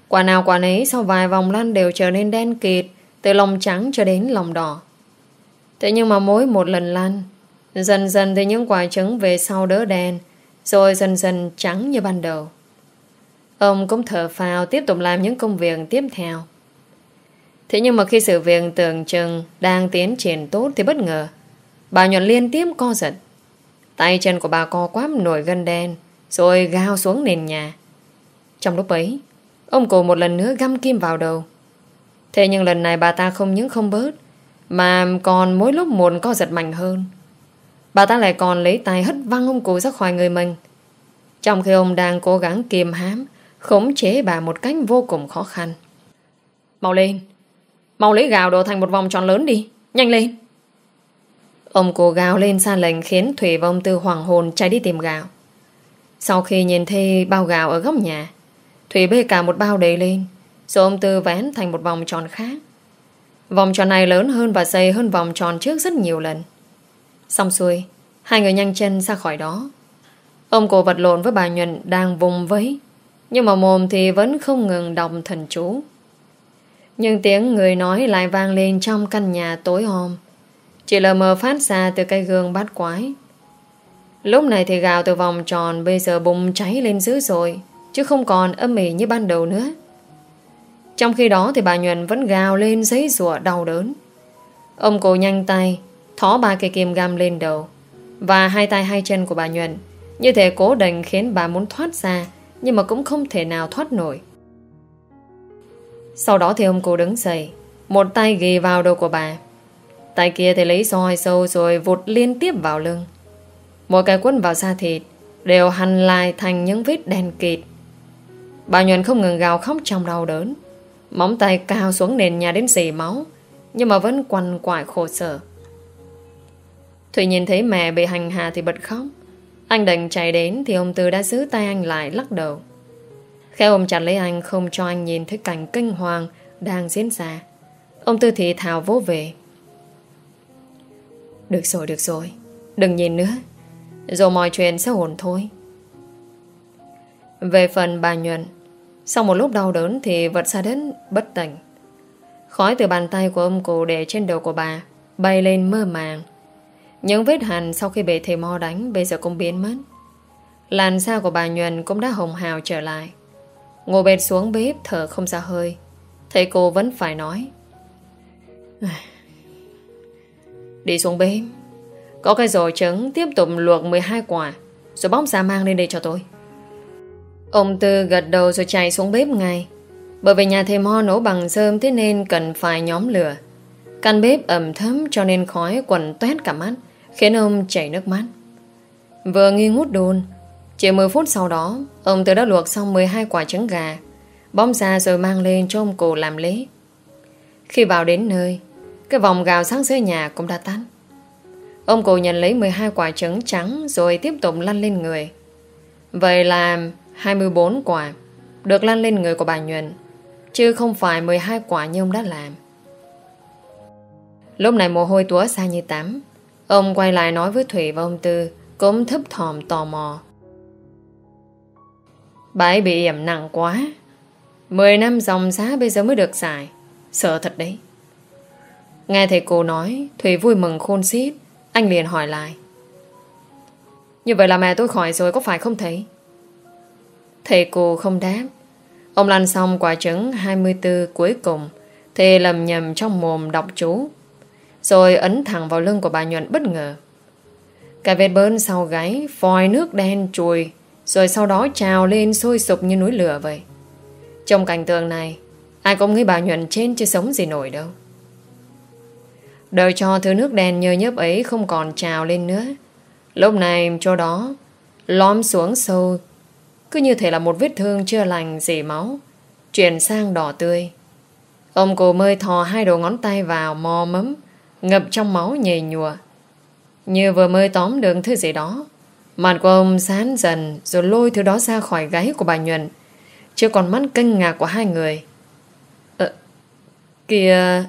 Quả nào quả nấy sau vài vòng lăn đều trở nên đen kịt, từ lòng trắng cho đến lòng đỏ. Thế nhưng mà mỗi một lần lăn, dần dần thì những quả trứng về sau đỡ đen, rồi dần dần trắng như ban đầu. Ông cũng thở phào tiếp tục làm những công việc tiếp theo. Thế nhưng mà khi sự việc tưởng chừng đang tiến triển tốt thì bất ngờ Bà Nhuận liên tiếp co giật. Tay chân của bà co quắp nổi gân đen, rồi gao xuống nền nhà. Trong lúc ấy, ông cụ một lần nữa găm kim vào đầu. Thế nhưng lần này bà ta không những không bớt, mà còn mỗi lúc một co giật mạnh hơn. Bà ta lại còn lấy tay hất văng ông cụ ra khỏi người mình. Trong khi ông đang cố gắng kiềm hãm, khống chế bà một cách vô cùng khó khăn. Mau lên! Mau lấy gạo đồ thành một vòng tròn lớn đi! Nhanh lên! Ông cố gào lên xa lệnh khiến Thủy và ông Tư hoàng hồn chạy đi tìm gạo. Sau khi nhìn thấy bao gạo ở góc nhà, Thủy bê cả một bao đầy lên, rồi ông Tư vén thành một vòng tròn khác. Vòng tròn này lớn hơn và dày hơn vòng tròn trước rất nhiều lần. Xong xuôi, hai người nhanh chân ra khỏi đó. Ông cổ vật lộn với bà Nhuận đang vùng vẫy, nhưng mà mồm thì vẫn không ngừng đọc thần chú. Nhưng tiếng người nói lại vang lên trong căn nhà tối hôm. Chỉ lờ mờ phát ra từ cây gương bát quái Lúc này thì gạo từ vòng tròn Bây giờ bùng cháy lên dữ rồi Chứ không còn âm mỉ như ban đầu nữa Trong khi đó thì bà Nhuận Vẫn gào lên giấy rủa đau đớn Ông cổ nhanh tay Thó ba cây kim gam lên đầu Và hai tay hai chân của bà Nhuận Như thể cố đành khiến bà muốn thoát ra Nhưng mà cũng không thể nào thoát nổi Sau đó thì ông cô đứng dậy Một tay ghì vào đầu của bà Tay kia thì lấy roi sâu rồi vụt liên tiếp vào lưng. Mỗi cái quấn vào da thịt đều hằn lại thành những vết đen kịt. Bà Nhuận không ngừng gào khóc trong đau đớn. Móng tay cao xuống nền nhà đến dì máu nhưng mà vẫn quằn quại khổ sở. Thủy nhìn thấy mẹ bị hành hạ thì bật khóc. Anh đành chạy đến thì ông Tư đã giữ tay anh lại lắc đầu. khéo ôm chặt lấy anh không cho anh nhìn thấy cảnh kinh hoàng đang diễn ra. Ông Tư thì thào vô về. Được rồi, được rồi Đừng nhìn nữa Rồi mọi chuyện sẽ ổn thôi Về phần bà Nhuận Sau một lúc đau đớn thì vật xa đến bất tỉnh Khói từ bàn tay của ông cụ để trên đầu của bà Bay lên mơ màng Những vết hằn sau khi bị thầy Mo đánh Bây giờ cũng biến mất Làn da của bà Nhuận cũng đã hồng hào trở lại Ngồi bệt xuống bếp thở không ra hơi Thầy cô vẫn phải nói Đi xuống bếp Có cái dồi trứng tiếp tục luộc 12 quả Rồi bóc ra mang lên đây cho tôi Ông Tư gật đầu rồi chạy xuống bếp ngay Bởi vì nhà thầy ho nấu bằng rơm Thế nên cần phải nhóm lửa Căn bếp ẩm thấm cho nên khói quẩn toét cả mắt Khiến ông chảy nước mắt Vừa nghi ngút đồn Chỉ 10 phút sau đó Ông Tư đã luộc xong 12 quả trứng gà Bóng ra rồi mang lên cho ông cụ làm lễ Khi vào đến nơi cái vòng gào sáng dưới nhà cũng đã tan Ông cụ nhận lấy 12 quả trứng trắng Rồi tiếp tục lăn lên người Vậy là 24 quả Được lăn lên người của bà Nhuận Chứ không phải 12 quả như ông đã làm Lúc này mồ hôi túa xa như tắm Ông quay lại nói với Thủy và ông Tư Cũng thấp thòm tò mò Bà bị yểm nặng quá 10 năm dòng giá bây giờ mới được xài, Sợ thật đấy Nghe thầy cô nói, Thúy vui mừng khôn xít. Anh liền hỏi lại. Như vậy là mẹ tôi khỏi rồi, có phải không thầy? Thầy cô không đáp. Ông lăn xong quả trứng 24 cuối cùng, thì lầm nhầm trong mồm đọc chú. Rồi ấn thẳng vào lưng của bà Nhuận bất ngờ. Cái vết bơn sau gáy, phòi nước đen chùi, rồi sau đó trào lên sôi sụp như núi lửa vậy. Trong cảnh tượng này, ai cũng nghĩ bà Nhuận trên chứ sống gì nổi đâu. Đợi cho thứ nước đèn nhờ nhớp ấy không còn trào lên nữa. Lúc này cho đó lõm xuống sâu cứ như thể là một vết thương chưa lành dì máu chuyển sang đỏ tươi. Ông cụ mơi thò hai đầu ngón tay vào mò mấm ngập trong máu nhầy nhùa. Như vừa mơi tóm được thứ gì đó mặt của ông sán dần rồi lôi thứ đó ra khỏi gáy của bà Nhuận chưa còn mắt kinh ngạc của hai người. Ờ, kìa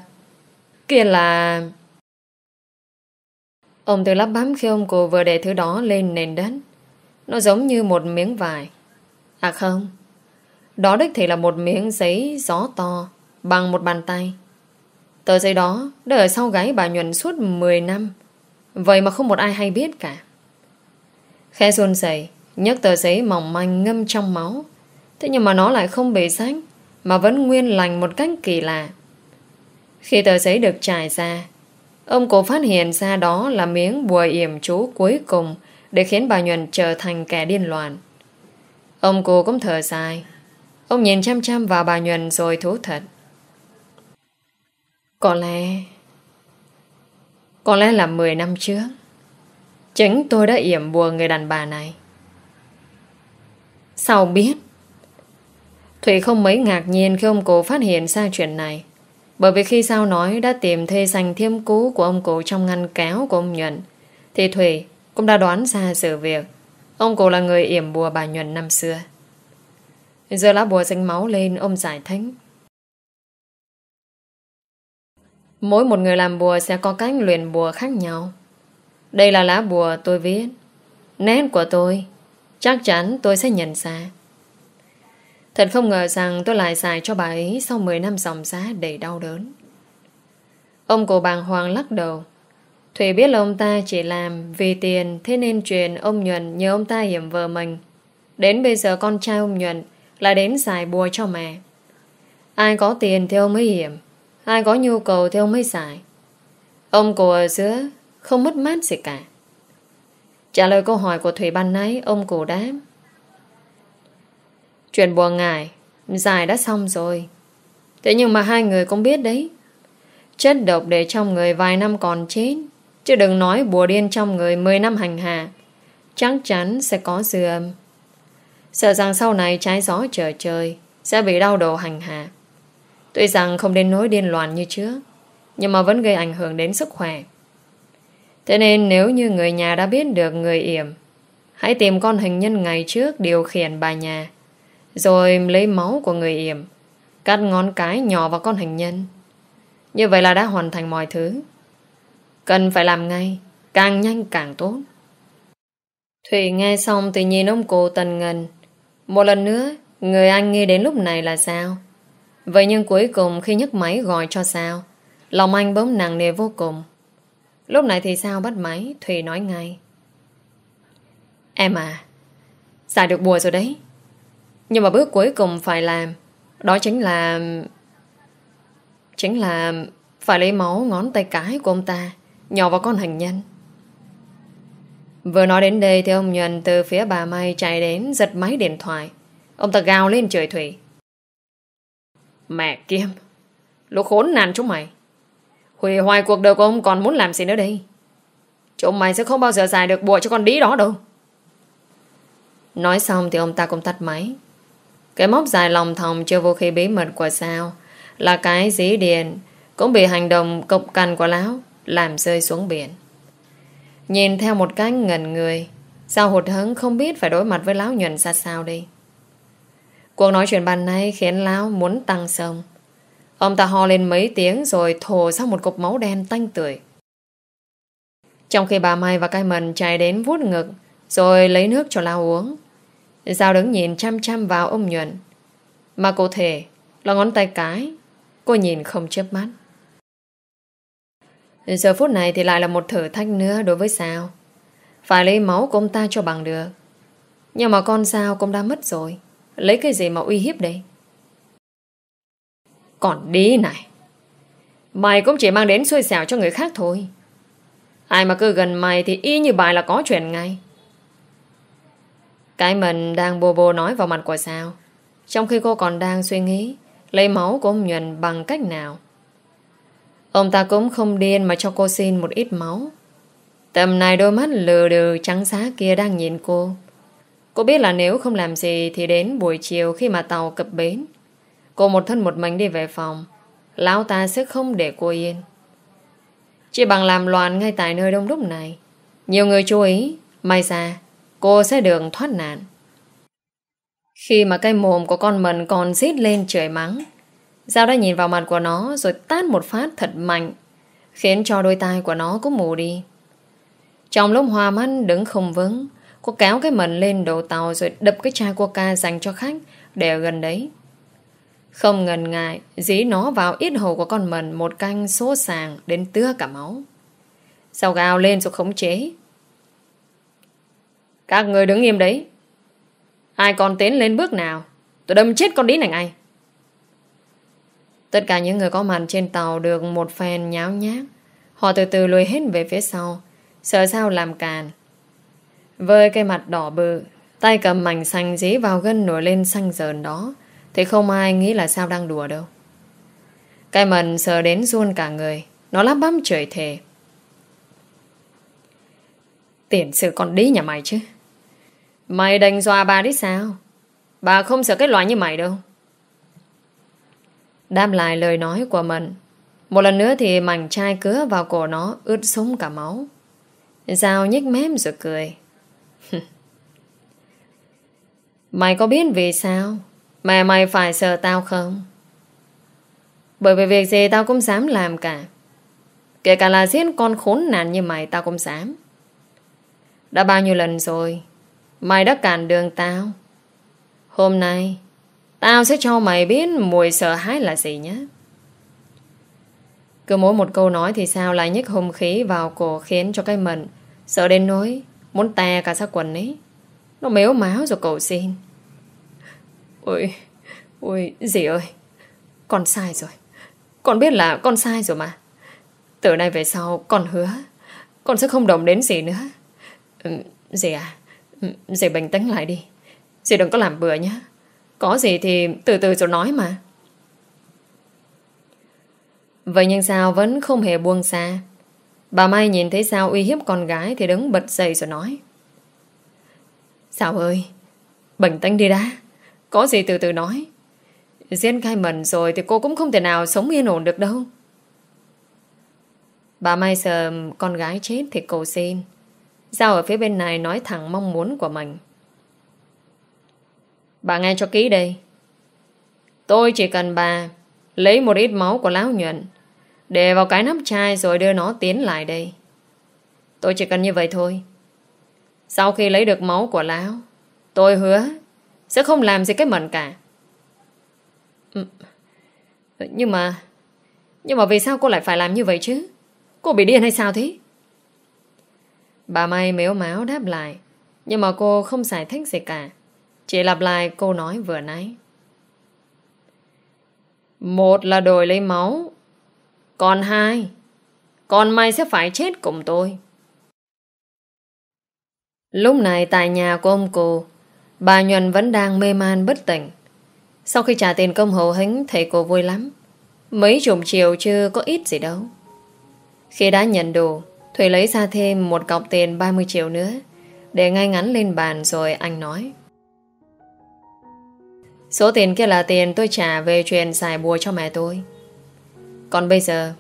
Kia là... Ông từ lắp bám khi ông cụ vừa để thứ đó lên nền đất. Nó giống như một miếng vải. À không, đó đích thì là một miếng giấy gió to bằng một bàn tay. Tờ giấy đó đã ở sau gáy bà Nhuận suốt 10 năm. Vậy mà không một ai hay biết cả. Khe run rẩy nhấc tờ giấy mỏng manh ngâm trong máu. Thế nhưng mà nó lại không bể rách mà vẫn nguyên lành một cách kỳ lạ. Khi tờ giấy được trải ra, ông cụ phát hiện ra đó là miếng bùa yểm chú cuối cùng để khiến bà Nhuận trở thành kẻ điên loạn. Ông cụ cũng thở dài. Ông nhìn chăm chăm vào bà Nhuận rồi thú thật. Có lẽ... Có lẽ là 10 năm trước. Chính tôi đã yểm bùa người đàn bà này. Sao biết? Thủy không mấy ngạc nhiên khi ông cụ phát hiện ra chuyện này. Bởi vì khi sao nói đã tìm thê sành thiêm cú của ông cụ trong ngăn kéo của ông Nhuận, thì Thủy cũng đã đoán ra sự việc. Ông cụ là người yểm bùa bà Nhuận năm xưa. Giờ lá bùa dính máu lên, ông giải thánh Mỗi một người làm bùa sẽ có cách luyện bùa khác nhau. Đây là lá bùa tôi viết. Nét của tôi, chắc chắn tôi sẽ nhận ra. Thật không ngờ rằng tôi lại xài cho bà ấy sau 10 năm dòng giá đầy đau đớn. Ông cổ bàng hoàng lắc đầu. Thủy biết là ông ta chỉ làm vì tiền thế nên truyền ông Nhuận nhờ ông ta hiểm vợ mình. Đến bây giờ con trai ông Nhuận là đến xài bùa cho mẹ. Ai có tiền thì ông mới hiểm, ai có nhu cầu thì ông mới xài. Ông cổ ở giữa không mất mát gì cả. Trả lời câu hỏi của Thủy ban nãy, ông cổ đáp. Chuyện bùa ngải Dài đã xong rồi Thế nhưng mà hai người cũng biết đấy Chất độc để trong người vài năm còn chết Chứ đừng nói bùa điên trong người mười năm hành hạ Chắc chắn sẽ có dư âm Sợ rằng sau này trái gió trở trời Sẽ bị đau đầu hành hạ Tuy rằng không đến nỗi điên loạn như trước Nhưng mà vẫn gây ảnh hưởng đến sức khỏe Thế nên nếu như người nhà đã biết được người yểm Hãy tìm con hình nhân ngày trước điều khiển bà nhà rồi lấy máu của người yểm, cắt ngón cái nhỏ vào con hành nhân. Như vậy là đã hoàn thành mọi thứ. Cần phải làm ngay, càng nhanh càng tốt. Thủy nghe xong thì nhìn ông cụ tần ngần. Một lần nữa, người anh nghĩ đến lúc này là sao? Vậy nhưng cuối cùng khi nhấc máy gọi cho sao, lòng anh bấm nặng nề vô cùng. Lúc này thì sao bắt máy, Thủy nói ngay. Em à, xài được bùa rồi đấy. Nhưng mà bước cuối cùng phải làm Đó chính là Chính là Phải lấy máu ngón tay cái của ông ta Nhỏ vào con hành nhân Vừa nói đến đây Thì ông Nhuần từ phía bà mai chạy đến Giật máy điện thoại Ông ta gào lên trời thủy Mẹ kiêm Lũ khốn nạn chúng mày Hủy hoài cuộc đời của ông còn muốn làm gì nữa đây Chúng mày sẽ không bao giờ giải được bụa cho con đĩ đó đâu Nói xong thì ông ta cũng tắt máy cái móc dài lòng thòng chưa vô khi bí mật của sao là cái dí điện cũng bị hành động cộc cằn của lão làm rơi xuống biển. Nhìn theo một cái ngần người Sao hụt hứng không biết phải đối mặt với lão nhuận ra sao đi Cuộc nói chuyện bàn này khiến lão muốn tăng sông Ông ta ho lên mấy tiếng rồi thổ ra một cục máu đen tanh tưởi Trong khi bà Mai và Cai Mần chạy đến vuốt ngực Rồi lấy nước cho lão uống Giao đứng nhìn chăm chăm vào ông Nhuận. Mà cụ thể là ngón tay cái. Cô nhìn không chớp mắt. Giờ phút này thì lại là một thử thách nữa đối với Sao. Phải lấy máu của ông ta cho bằng được. Nhưng mà con Sao cũng đã mất rồi. Lấy cái gì mà uy hiếp đây? Còn đi này. Mày cũng chỉ mang đến xui xẻo cho người khác thôi. Ai mà cứ gần mày thì y như bài là có chuyện ngay. Cái mình đang bô bô nói vào mặt của sao Trong khi cô còn đang suy nghĩ Lấy máu của ông Nhuần bằng cách nào Ông ta cũng không điên Mà cho cô xin một ít máu Tầm này đôi mắt lừ đừ trắng xá kia đang nhìn cô Cô biết là nếu không làm gì Thì đến buổi chiều khi mà tàu cập bến Cô một thân một mình đi về phòng Lão ta sẽ không để cô yên Chỉ bằng làm loạn ngay tại nơi đông đúc này Nhiều người chú ý May ra cô sẽ đường thoát nạn. Khi mà cái mồm của con mần còn rít lên trời mắng, Giao đã nhìn vào mặt của nó rồi tát một phát thật mạnh, khiến cho đôi tai của nó cũng mù đi. Trong lúc hoa mắt đứng không vững, cô kéo cái mần lên đầu tàu rồi đập cái chai coca dành cho khách để ở gần đấy. Không ngần ngại, dí nó vào ít hầu của con mần một canh số sàng đến tưa cả máu. Sau gào lên rồi khống chế, các người đứng im đấy. Ai còn tiến lên bước nào, tôi đâm chết con đĩ này ngay. Tất cả những người có mặt trên tàu được một phen nháo nhác. Họ từ từ lùi hết về phía sau, sợ sao làm càn. Với cái mặt đỏ bự, tay cầm mảnh xanh dí vào gân nổi lên xanh dờn đó, thì không ai nghĩ là sao đang đùa đâu. Cái mần sờ đến run cả người, nó lắp bắp trời thề. tiện sự con đi nhà mày chứ. Mày đành dọa bà đi sao? Bà không sợ cái loại như mày đâu. Đam lại lời nói của mình. Một lần nữa thì mảnh chai cứa vào cổ nó ướt súng cả máu. Giao nhếch mép rồi cười. Mày có biết vì sao mẹ mày phải sợ tao không? Bởi vì việc gì tao cũng dám làm cả. Kể cả là giết con khốn nạn như mày tao cũng dám. Đã bao nhiêu lần rồi Mày đã cản đường tao. Hôm nay, tao sẽ cho mày biết mùi sợ hãi là gì nhé. Cứ mỗi một câu nói thì sao lại nhích hung khí vào cổ khiến cho cái mận sợ đến nỗi muốn tè cả xác quần ấy. Nó mếu máu rồi cầu xin. Ôi, ôi, dì ơi, con sai rồi. Con biết là con sai rồi mà. Từ nay về sau con hứa, con sẽ không đồng đến gì nữa. Ừ, dì à, Dì bình tĩnh lại đi Dì đừng có làm bừa nhé Có gì thì từ từ rồi nói mà Vậy nhưng sao vẫn không hề buông xa Bà Mai nhìn thấy sao uy hiếp con gái Thì đứng bật dậy rồi nói Sao ơi Bình tĩnh đi đã Có gì từ từ nói Giết khai mần rồi thì cô cũng không thể nào sống yên ổn được đâu Bà Mai sợ con gái chết thì cầu xin Giao ở phía bên này nói thẳng mong muốn của mình. Bà nghe cho kỹ đây. Tôi chỉ cần bà lấy một ít máu của lão nhuận để vào cái nắp chai rồi đưa nó tiến lại đây. Tôi chỉ cần như vậy thôi. Sau khi lấy được máu của lão tôi hứa sẽ không làm gì cái mẩn cả. Nhưng mà Nhưng mà vì sao cô lại phải làm như vậy chứ Cô bị điên hay sao thế Bà Mai mếu máu đáp lại Nhưng mà cô không giải thích gì cả Chỉ lặp lại cô nói vừa nãy Một là đổi lấy máu Còn hai Còn mày sẽ phải chết cùng tôi Lúc này tại nhà của ông cô Bà Nhuận vẫn đang mê man bất tỉnh Sau khi trả tiền công hậu hính Thầy cô vui lắm Mấy chùm chiều chưa có ít gì đâu Khi đã nhận đồ Thủy lấy ra thêm một cọc tiền 30 triệu nữa để ngay ngắn lên bàn rồi anh nói. Số tiền kia là tiền tôi trả về truyền xài bùa cho mẹ tôi. Còn bây giờ,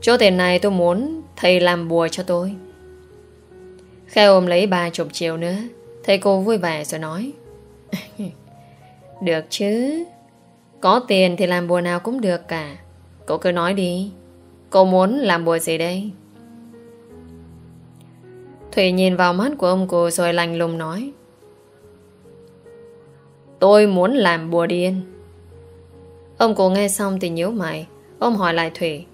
chỗ tiền này tôi muốn thầy làm bùa cho tôi. Khe ôm lấy ba chục triệu nữa, thầy cô vui vẻ rồi nói. được chứ, có tiền thì làm bùa nào cũng được cả. Cô cứ nói đi, cô muốn làm bùa gì đây? Thủy nhìn vào mắt của ông cụ rồi lành lùng nói. Tôi muốn làm bùa điên. Ông cụ nghe xong thì nhíu mày. Ông hỏi lại Thủy.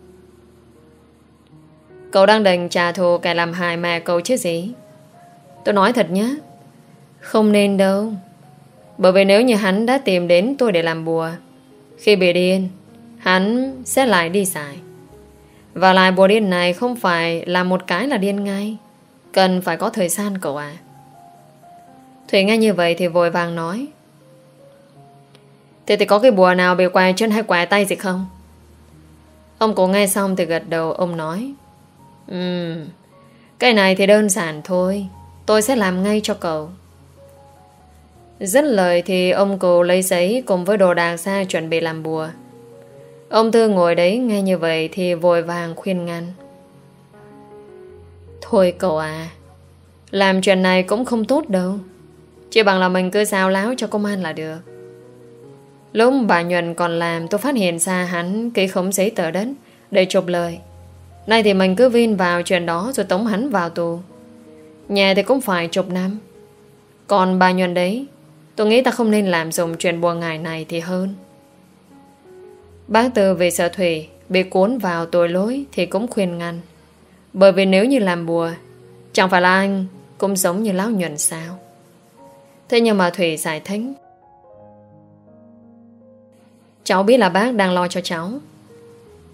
Cậu đang định trả thù kẻ làm hại mẹ cậu chứ gì? Tôi nói thật nhé. Không nên đâu. Bởi vì nếu như hắn đã tìm đến tôi để làm bùa, khi bị điên, hắn sẽ lại đi xài. Và lại bùa điên này không phải là một cái là điên ngay Cần phải có thời gian cậu à Thủy nghe như vậy thì vội vàng nói Thế thì có cái bùa nào bị quài chân hay quài tay gì không? Ông cụ nghe xong thì gật đầu ông nói Ừm um, Cái này thì đơn giản thôi Tôi sẽ làm ngay cho cậu Dứt lời thì ông cụ lấy giấy cùng với đồ đạc ra chuẩn bị làm bùa Ông Thư ngồi đấy nghe như vậy thì vội vàng khuyên ngăn Thôi cậu à Làm chuyện này cũng không tốt đâu Chỉ bằng là mình cứ giao láo cho công an là được Lúc bà Nhuận còn làm Tôi phát hiện ra hắn ký khống giấy tờ đất Để chụp lời Nay thì mình cứ vin vào chuyện đó Rồi tống hắn vào tù Nhà thì cũng phải chục năm Còn bà Nhuận đấy Tôi nghĩ ta không nên làm dùng chuyện buồn ngày này thì hơn Bác Tư về sợ Thủy Bị cuốn vào tội lỗi Thì cũng khuyên ngăn bởi vì nếu như làm bùa Chẳng phải là anh Cũng giống như lão nhuận sao Thế nhưng mà Thủy giải thích Cháu biết là bác đang lo cho cháu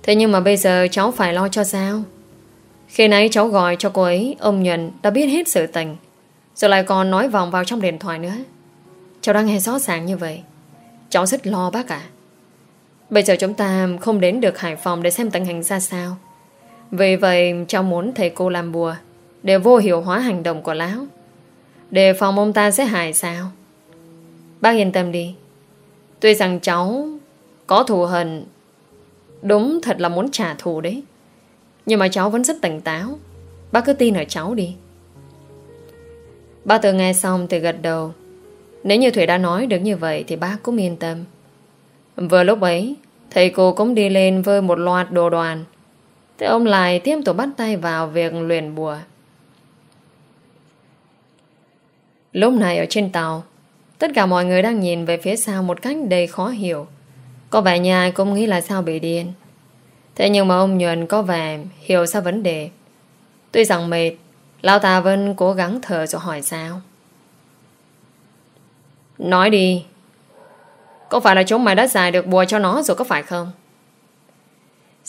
Thế nhưng mà bây giờ cháu phải lo cho sao Khi nãy cháu gọi cho cô ấy Ông Nhuận đã biết hết sự tình Rồi lại còn nói vòng vào trong điện thoại nữa Cháu đang nghe rõ ràng như vậy Cháu rất lo bác ạ Bây giờ chúng ta không đến được Hải Phòng Để xem tình hình ra sao vì vậy cháu muốn thầy cô làm bùa Để vô hiệu hóa hành động của lão Để phòng ông ta sẽ hại sao Bác yên tâm đi Tuy rằng cháu Có thù hận Đúng thật là muốn trả thù đấy Nhưng mà cháu vẫn rất tỉnh táo Bác cứ tin ở cháu đi Bác từ nghe xong thì gật đầu Nếu như Thủy đã nói được như vậy Thì bác cũng yên tâm Vừa lúc ấy Thầy cô cũng đi lên với một loạt đồ đoàn Thế ông lại tiếp tổ bắt tay vào việc luyện bùa. Lúc này ở trên tàu, tất cả mọi người đang nhìn về phía sau một cách đầy khó hiểu. Có vẻ nhà ai cũng nghĩ là sao bị điên. Thế nhưng mà ông Nhuận có vẻ hiểu ra vấn đề. Tuy rằng mệt, Lão ta vân cố gắng thở rồi hỏi sao. Nói đi, có phải là chúng mày đã giải được bùa cho nó rồi có phải không?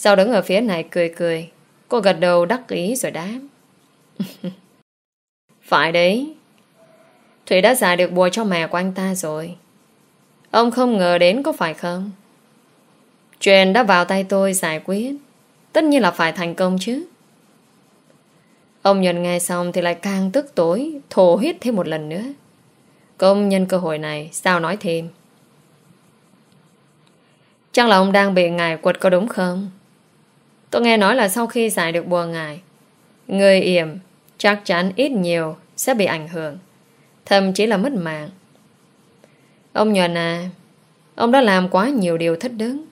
Sau đứng ở phía này cười cười. Cô gật đầu đắc ý rồi đáp. Phải đấy. Thủy đã giải được bùa cho mẹ của anh ta rồi. Ông không ngờ đến có phải không? Chuyện đã vào tay tôi giải quyết. Tất nhiên là phải thành công chứ. Ông nhận nghe xong thì lại càng tức tối, thổ huyết thêm một lần nữa. Công nhân cơ hội này, sao nói thêm? Chắc là ông đang bị ngài quật có đúng không? Tôi nghe nói là sau khi giải được bùa ngài, người yểm chắc chắn ít nhiều sẽ bị ảnh hưởng, thậm chí là mất mạng. Ông Nhuận à, ông đã làm quá nhiều điều thất đứng.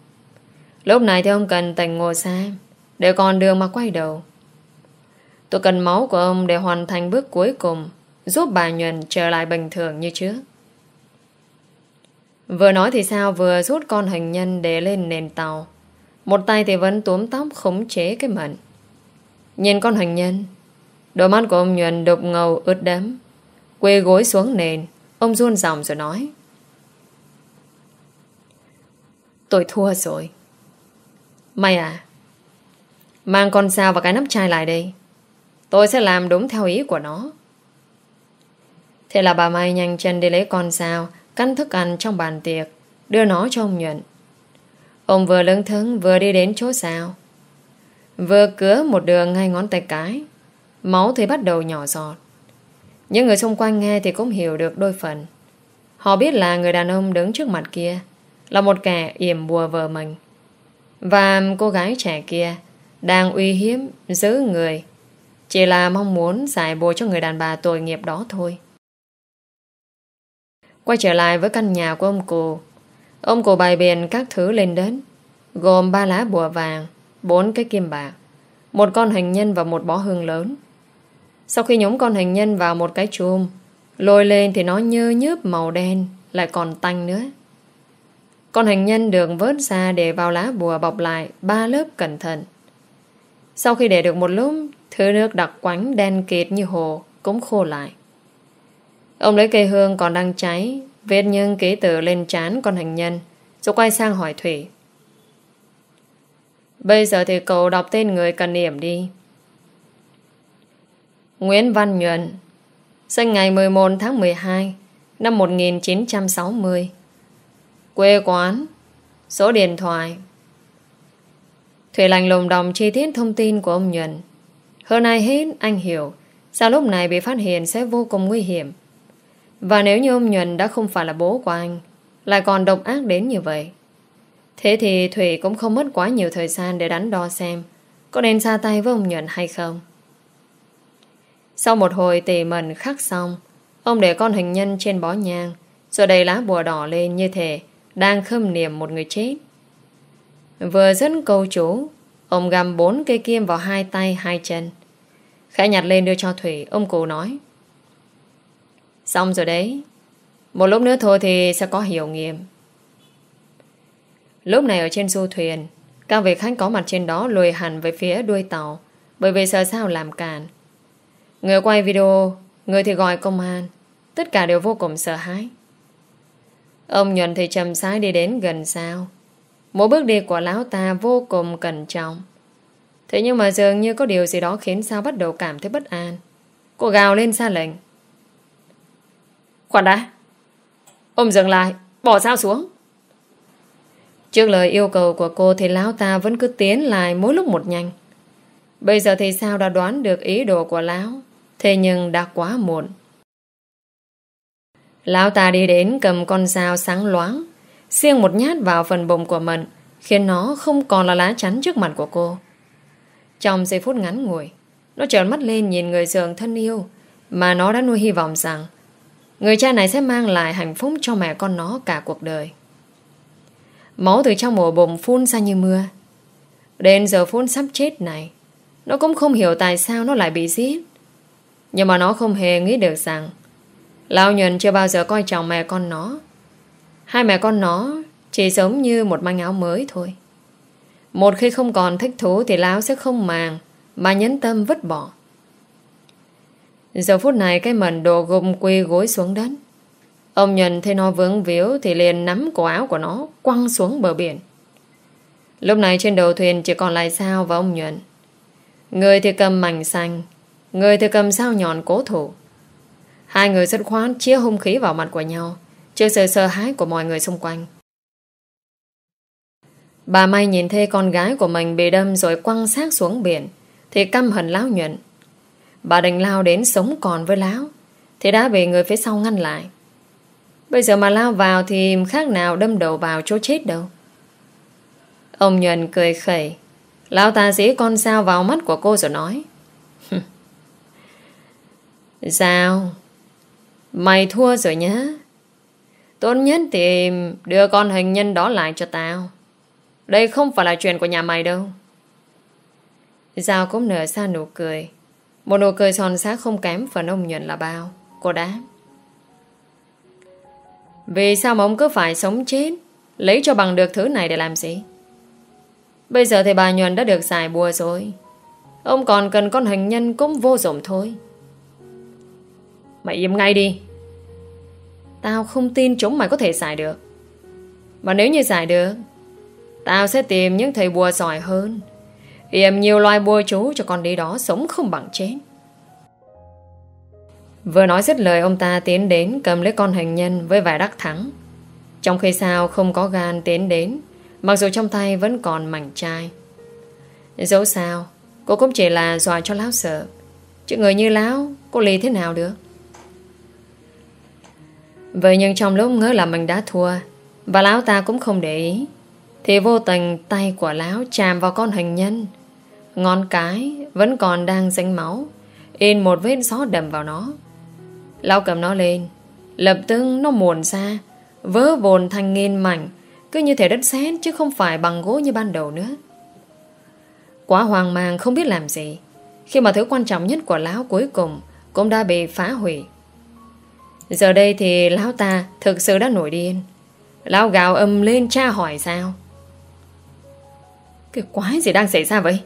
Lúc này thì ông cần tỉnh ngồi sang, để còn đường mà quay đầu. Tôi cần máu của ông để hoàn thành bước cuối cùng, giúp bà Nhuận trở lại bình thường như trước. Vừa nói thì sao vừa rút con hình nhân để lên nền tàu. Một tay thì vẫn túm tóc khống chế cái mận Nhìn con hành nhân Đôi mắt của ông Nhuận đục ngầu ướt đẫm Quê gối xuống nền Ông run ròng rồi nói Tôi thua rồi Mày à Mang con sao và cái nắp chai lại đây Tôi sẽ làm đúng theo ý của nó Thế là bà Mai nhanh chân đi lấy con sao Cắn thức ăn trong bàn tiệc Đưa nó cho ông Nhuận Ông vừa lững thững vừa đi đến chỗ sao Vừa cứa một đường ngay ngón tay cái. Máu thì bắt đầu nhỏ giọt. Những người xung quanh nghe thì cũng hiểu được đôi phần. Họ biết là người đàn ông đứng trước mặt kia là một kẻ yểm bùa vợ mình. Và cô gái trẻ kia đang uy hiếp giữ người chỉ là mong muốn giải bùa cho người đàn bà tội nghiệp đó thôi. Quay trở lại với căn nhà của ông cụ Ông cụ bài biện các thứ lên đến Gồm ba lá bùa vàng Bốn cái kim bạc Một con hành nhân và một bó hương lớn Sau khi nhúng con hành nhân vào một cái chùm Lôi lên thì nó nhơ nhớp màu đen Lại còn tanh nữa Con hành nhân được vớt ra Để vào lá bùa bọc lại Ba lớp cẩn thận Sau khi để được một lúc Thứ nước đặc quánh đen kịt như hồ Cũng khô lại Ông lấy cây hương còn đang cháy Viết những ký tự lên trán con hành nhân Rồi quay sang hỏi Thủy Bây giờ thì cậu đọc tên người cần điểm đi Nguyễn Văn Nhuận Sinh ngày 11 tháng 12 Năm 1960 Quê quán Số điện thoại Thủy lành lùng đồng chi tiết thông tin của ông Nhuận Hơn ai hết anh hiểu Sao lúc này bị phát hiện sẽ vô cùng nguy hiểm và nếu như ông nhuận đã không phải là bố của anh, lại còn độc ác đến như vậy. Thế thì Thủy cũng không mất quá nhiều thời gian để đánh đo xem có nên ra tay với ông Nhuận hay không. Sau một hồi tỉ mẩn khắc xong, ông để con hình nhân trên bó nhang, rồi đầy lá bùa đỏ lên như thể đang khâm niệm một người chết. Vừa dứt câu chú, ông găm bốn cây kim vào hai tay hai chân. Khẽ nhặt lên đưa cho Thủy, ông cụ nói. Xong rồi đấy. Một lúc nữa thôi thì sẽ có hiểu nghiệm. Lúc này ở trên du thuyền, các vị khách có mặt trên đó lùi hẳn về phía đuôi tàu bởi vì sợ sao làm cản. Người quay video, người thì gọi công an. Tất cả đều vô cùng sợ hãi. Ông Nhuận thì chầm sái đi đến gần sao. Mỗi bước đi của lão ta vô cùng cẩn trọng. Thế nhưng mà dường như có điều gì đó khiến sao bắt đầu cảm thấy bất an. Cô gào lên xa lệnh. Khoan đã. Ông dừng lại, bỏ dao xuống. Trước lời yêu cầu của cô thì lão ta vẫn cứ tiến lại mỗi lúc một nhanh. Bây giờ thì sao đã đoán được ý đồ của lão, thế nhưng đã quá muộn. Lão ta đi đến cầm con dao sáng loáng, xiêng một nhát vào phần bụng của Mận, khiến nó không còn là lá chắn trước mặt của cô. Trong giây phút ngắn ngủi, nó trợn mắt lên nhìn người giường thân yêu mà nó đã nuôi hy vọng rằng Người cha này sẽ mang lại hạnh phúc cho mẹ con nó cả cuộc đời. Máu từ trong ổ bụng phun ra như mưa. Đến giờ phun sắp chết này, nó cũng không hiểu tại sao nó lại bị giết. Nhưng mà nó không hề nghĩ được rằng Lão Nhuận chưa bao giờ coi trọng mẹ con nó. Hai mẹ con nó chỉ giống như một manh áo mới thôi. Một khi không còn thích thú thì Lão sẽ không màng mà nhấn tâm vứt bỏ. Giờ phút này cái mền đồ gồm quy gối xuống đất. Ông nhân thấy nó vướng víu thì liền nắm cổ áo của nó quăng xuống bờ biển. Lúc này trên đầu thuyền chỉ còn lại sao và ông nhuận. Người thì cầm mảnh xanh, người thì cầm sao nhọn cố thủ. Hai người rất khoát chia hung khí vào mặt của nhau trước sự sợ hãi của mọi người xung quanh. Bà May nhìn thấy con gái của mình bị đâm rồi quăng xác xuống biển thì căm hận lão nhuận Bà định lao đến sống còn với Lão Thì đã bị người phía sau ngăn lại Bây giờ mà lao vào Thì khác nào đâm đầu vào chỗ chết đâu Ông Nhuần cười khẩy Lão ta dĩ con sao vào mắt của cô rồi nói Sao Mày thua rồi nhá Tốt nhất thì đưa con hình nhân đó lại cho tao Đây không phải là chuyện của nhà mày đâu Giao cũng nở ra nụ cười một nụ cười son xác không kém phần ông nhuận là bao. Cô đáp. Vì sao mà ông cứ phải sống chết Lấy cho bằng được thứ này để làm gì Bây giờ thì bà Nhuận đã được giải bùa rồi Ông còn cần con hình nhân cũng vô dụng thôi Mày im ngay đi Tao không tin chúng mày có thể giải được Mà nếu như giải được Tao sẽ tìm những thầy bùa giỏi hơn Hiểm nhiều loài bùa chú cho con đi đó sống không bằng chết. Vừa nói dứt lời ông ta tiến đến cầm lấy con hành nhân với vẻ đắc thắng. Trong khi sao không có gan tiến đến, mặc dù trong tay vẫn còn mảnh chai. Dẫu sao, cô cũng chỉ là dọa cho lão sợ. Chứ người như lão, cô lì thế nào được? Vậy nhưng trong lúc ngỡ là mình đã thua, và lão ta cũng không để ý. Thì vô tình tay của lão chạm vào con hành nhân Ngón cái vẫn còn đang dính máu In một vết gió đầm vào nó Lão cầm nó lên Lập tức nó muồn ra vớ vồn thành nghìn mảnh Cứ như thể đất sét chứ không phải bằng gỗ như ban đầu nữa Quá hoàng mang không biết làm gì Khi mà thứ quan trọng nhất của lão cuối cùng Cũng đã bị phá hủy Giờ đây thì lão ta Thực sự đã nổi điên Lão gào âm lên cha hỏi sao cái quái gì đang xảy ra vậy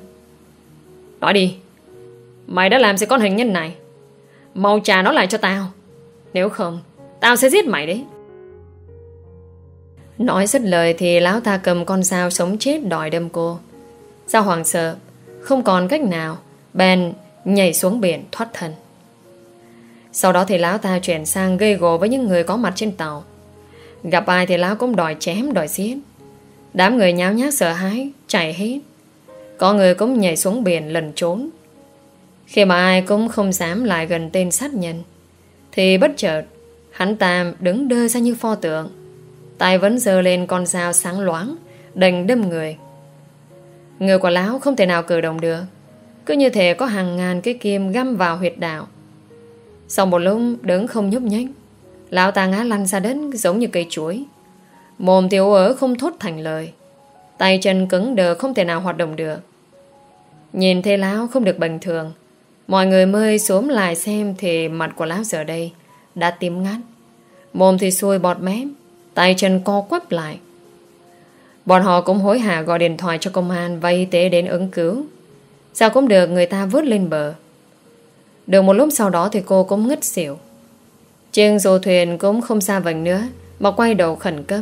Nói đi Mày đã làm gì con hình nhân này Mau trả nó lại cho tao Nếu không Tao sẽ giết mày đấy Nói dứt lời thì lão ta cầm con dao sống chết đòi đâm cô Sao hoàng sợ Không còn cách nào Bèn nhảy xuống biển thoát thân Sau đó thì lão ta chuyển sang gây gổ với những người có mặt trên tàu Gặp ai thì lão cũng đòi chém đòi giết Đám người nháo nhác sợ hãi chạy hết. Có người cũng nhảy xuống biển lần trốn. Khi mà ai cũng không dám lại gần tên sát nhân, thì bất chợt, hắn Tam đứng đơ ra như pho tượng. Tay vẫn giơ lên con dao sáng loáng, đành đâm người. Người quả lão không thể nào cử động được. Cứ như thể có hàng ngàn cái kim găm vào huyệt đạo. Sau một lúc đứng không nhúc nhích, lão ta ngã lăn ra đất giống như cây chuối. Mồm thiếu ớ không thốt thành lời. Tay chân cứng đờ không thể nào hoạt động được Nhìn thấy lão không được bình thường Mọi người mới xuống lại xem Thì mặt của lão giờ đây Đã tím ngắt Mồm thì xuôi bọt mép Tay chân co quắp lại Bọn họ cũng hối hả gọi điện thoại cho công an Và y tế đến ứng cứu Sao cũng được người ta vớt lên bờ Được một lúc sau đó thì cô cũng ngất xỉu Trên dù thuyền cũng không xa vành nữa Mà quay đầu khẩn cấp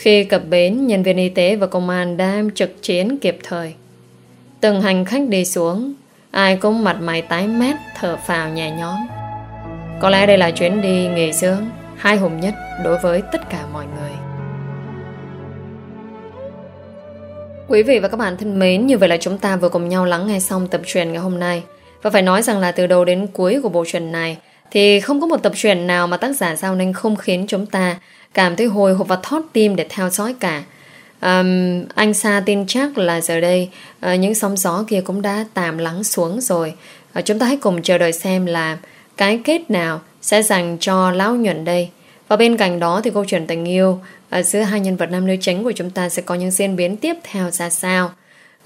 khi cập bến, nhân viên y tế và công an đang trực chiến kịp thời. Từng hành khách đi xuống, ai cũng mặt mày tái mét, thở phào nhẹ nhõm. Có lẽ đây là chuyến đi nghỉ dưỡng, hai hùng nhất đối với tất cả mọi người. Quý vị và các bạn thân mến, như vậy là chúng ta vừa cùng nhau lắng nghe xong tập truyền ngày hôm nay. Và phải nói rằng là từ đầu đến cuối của bộ truyền này, thì không có một tập truyện nào mà tác giả Giao Ninh không khiến chúng ta cảm thấy hồi hộp và thót tim để theo dõi cả. Um, anh Sa tin chắc là giờ đây uh, những sóng gió kia cũng đã tạm lắng xuống rồi. Uh, chúng ta hãy cùng chờ đợi xem là cái kết nào sẽ dành cho Lão Nhuận đây. Và bên cạnh đó thì câu chuyện tình yêu uh, giữa hai nhân vật nam nữ chính của chúng ta sẽ có những diễn biến tiếp theo ra sao.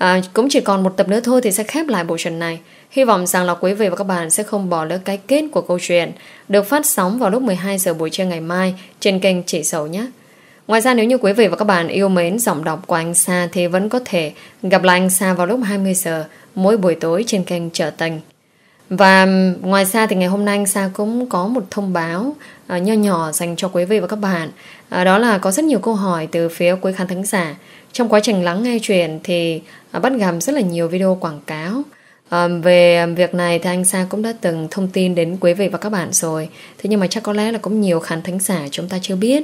Uh, cũng chỉ còn một tập nữa thôi thì sẽ khép lại bộ truyện này. Hy vọng rằng là quý vị và các bạn sẽ không bỏ lỡ cái kết của câu chuyện được phát sóng vào lúc 12 giờ buổi trưa ngày mai trên kênh Chị Sầu nhé. Ngoài ra nếu như quý vị và các bạn yêu mến giọng đọc của anh Sa thì vẫn có thể gặp lại anh Sa vào lúc 20 giờ mỗi buổi tối trên kênh Trở Tình. Và ngoài ra thì ngày hôm nay anh Sa cũng có một thông báo ờ, nho nhỏ dành cho quý vị và các bạn. Ờ, đó là có rất nhiều câu hỏi từ phía quý khán thính giả. Trong quá trình lắng nghe chuyện thì uh, bắt gặp rất là nhiều video quảng cáo. Ờ, về việc này thì anh Sa cũng đã từng thông tin đến quý vị và các bạn rồi. Thế nhưng mà chắc có lẽ là cũng nhiều khán thính giả chúng ta chưa biết.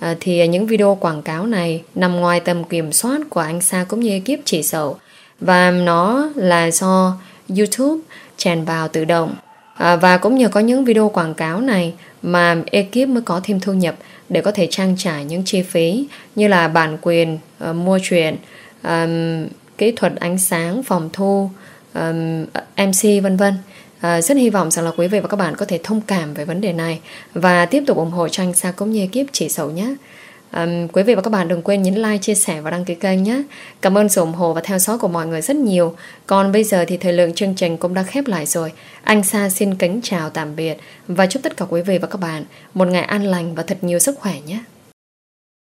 Ờ, thì những video quảng cáo này nằm ngoài tầm kiểm soát của anh Sa cũng như ekip chỉ sầu và nó là do YouTube chèn vào tự động ờ, và cũng nhờ có những video quảng cáo này mà ekip mới có thêm thu nhập để có thể trang trải những chi phí như là bản quyền, mua truyền, kỹ thuật ánh sáng, phòng thu, MC vân vân ờ, rất hy vọng rằng là quý vị và các bạn có thể thông cảm về vấn đề này và tiếp tục ủng hộ cho anh Sa cũng như kiếp chỉ sầu nhé. quý vị và các bạn đừng quên nhấn like, chia sẻ và đăng ký kênh nhé. Cảm ơn sự ủng hộ và theo dõi của mọi người rất nhiều. Còn bây giờ thì thời lượng chương trình cũng đã khép lại rồi. Anh Sa xin kính chào tạm biệt và chúc tất cả quý vị và các bạn một ngày an lành và thật nhiều sức khỏe nhé.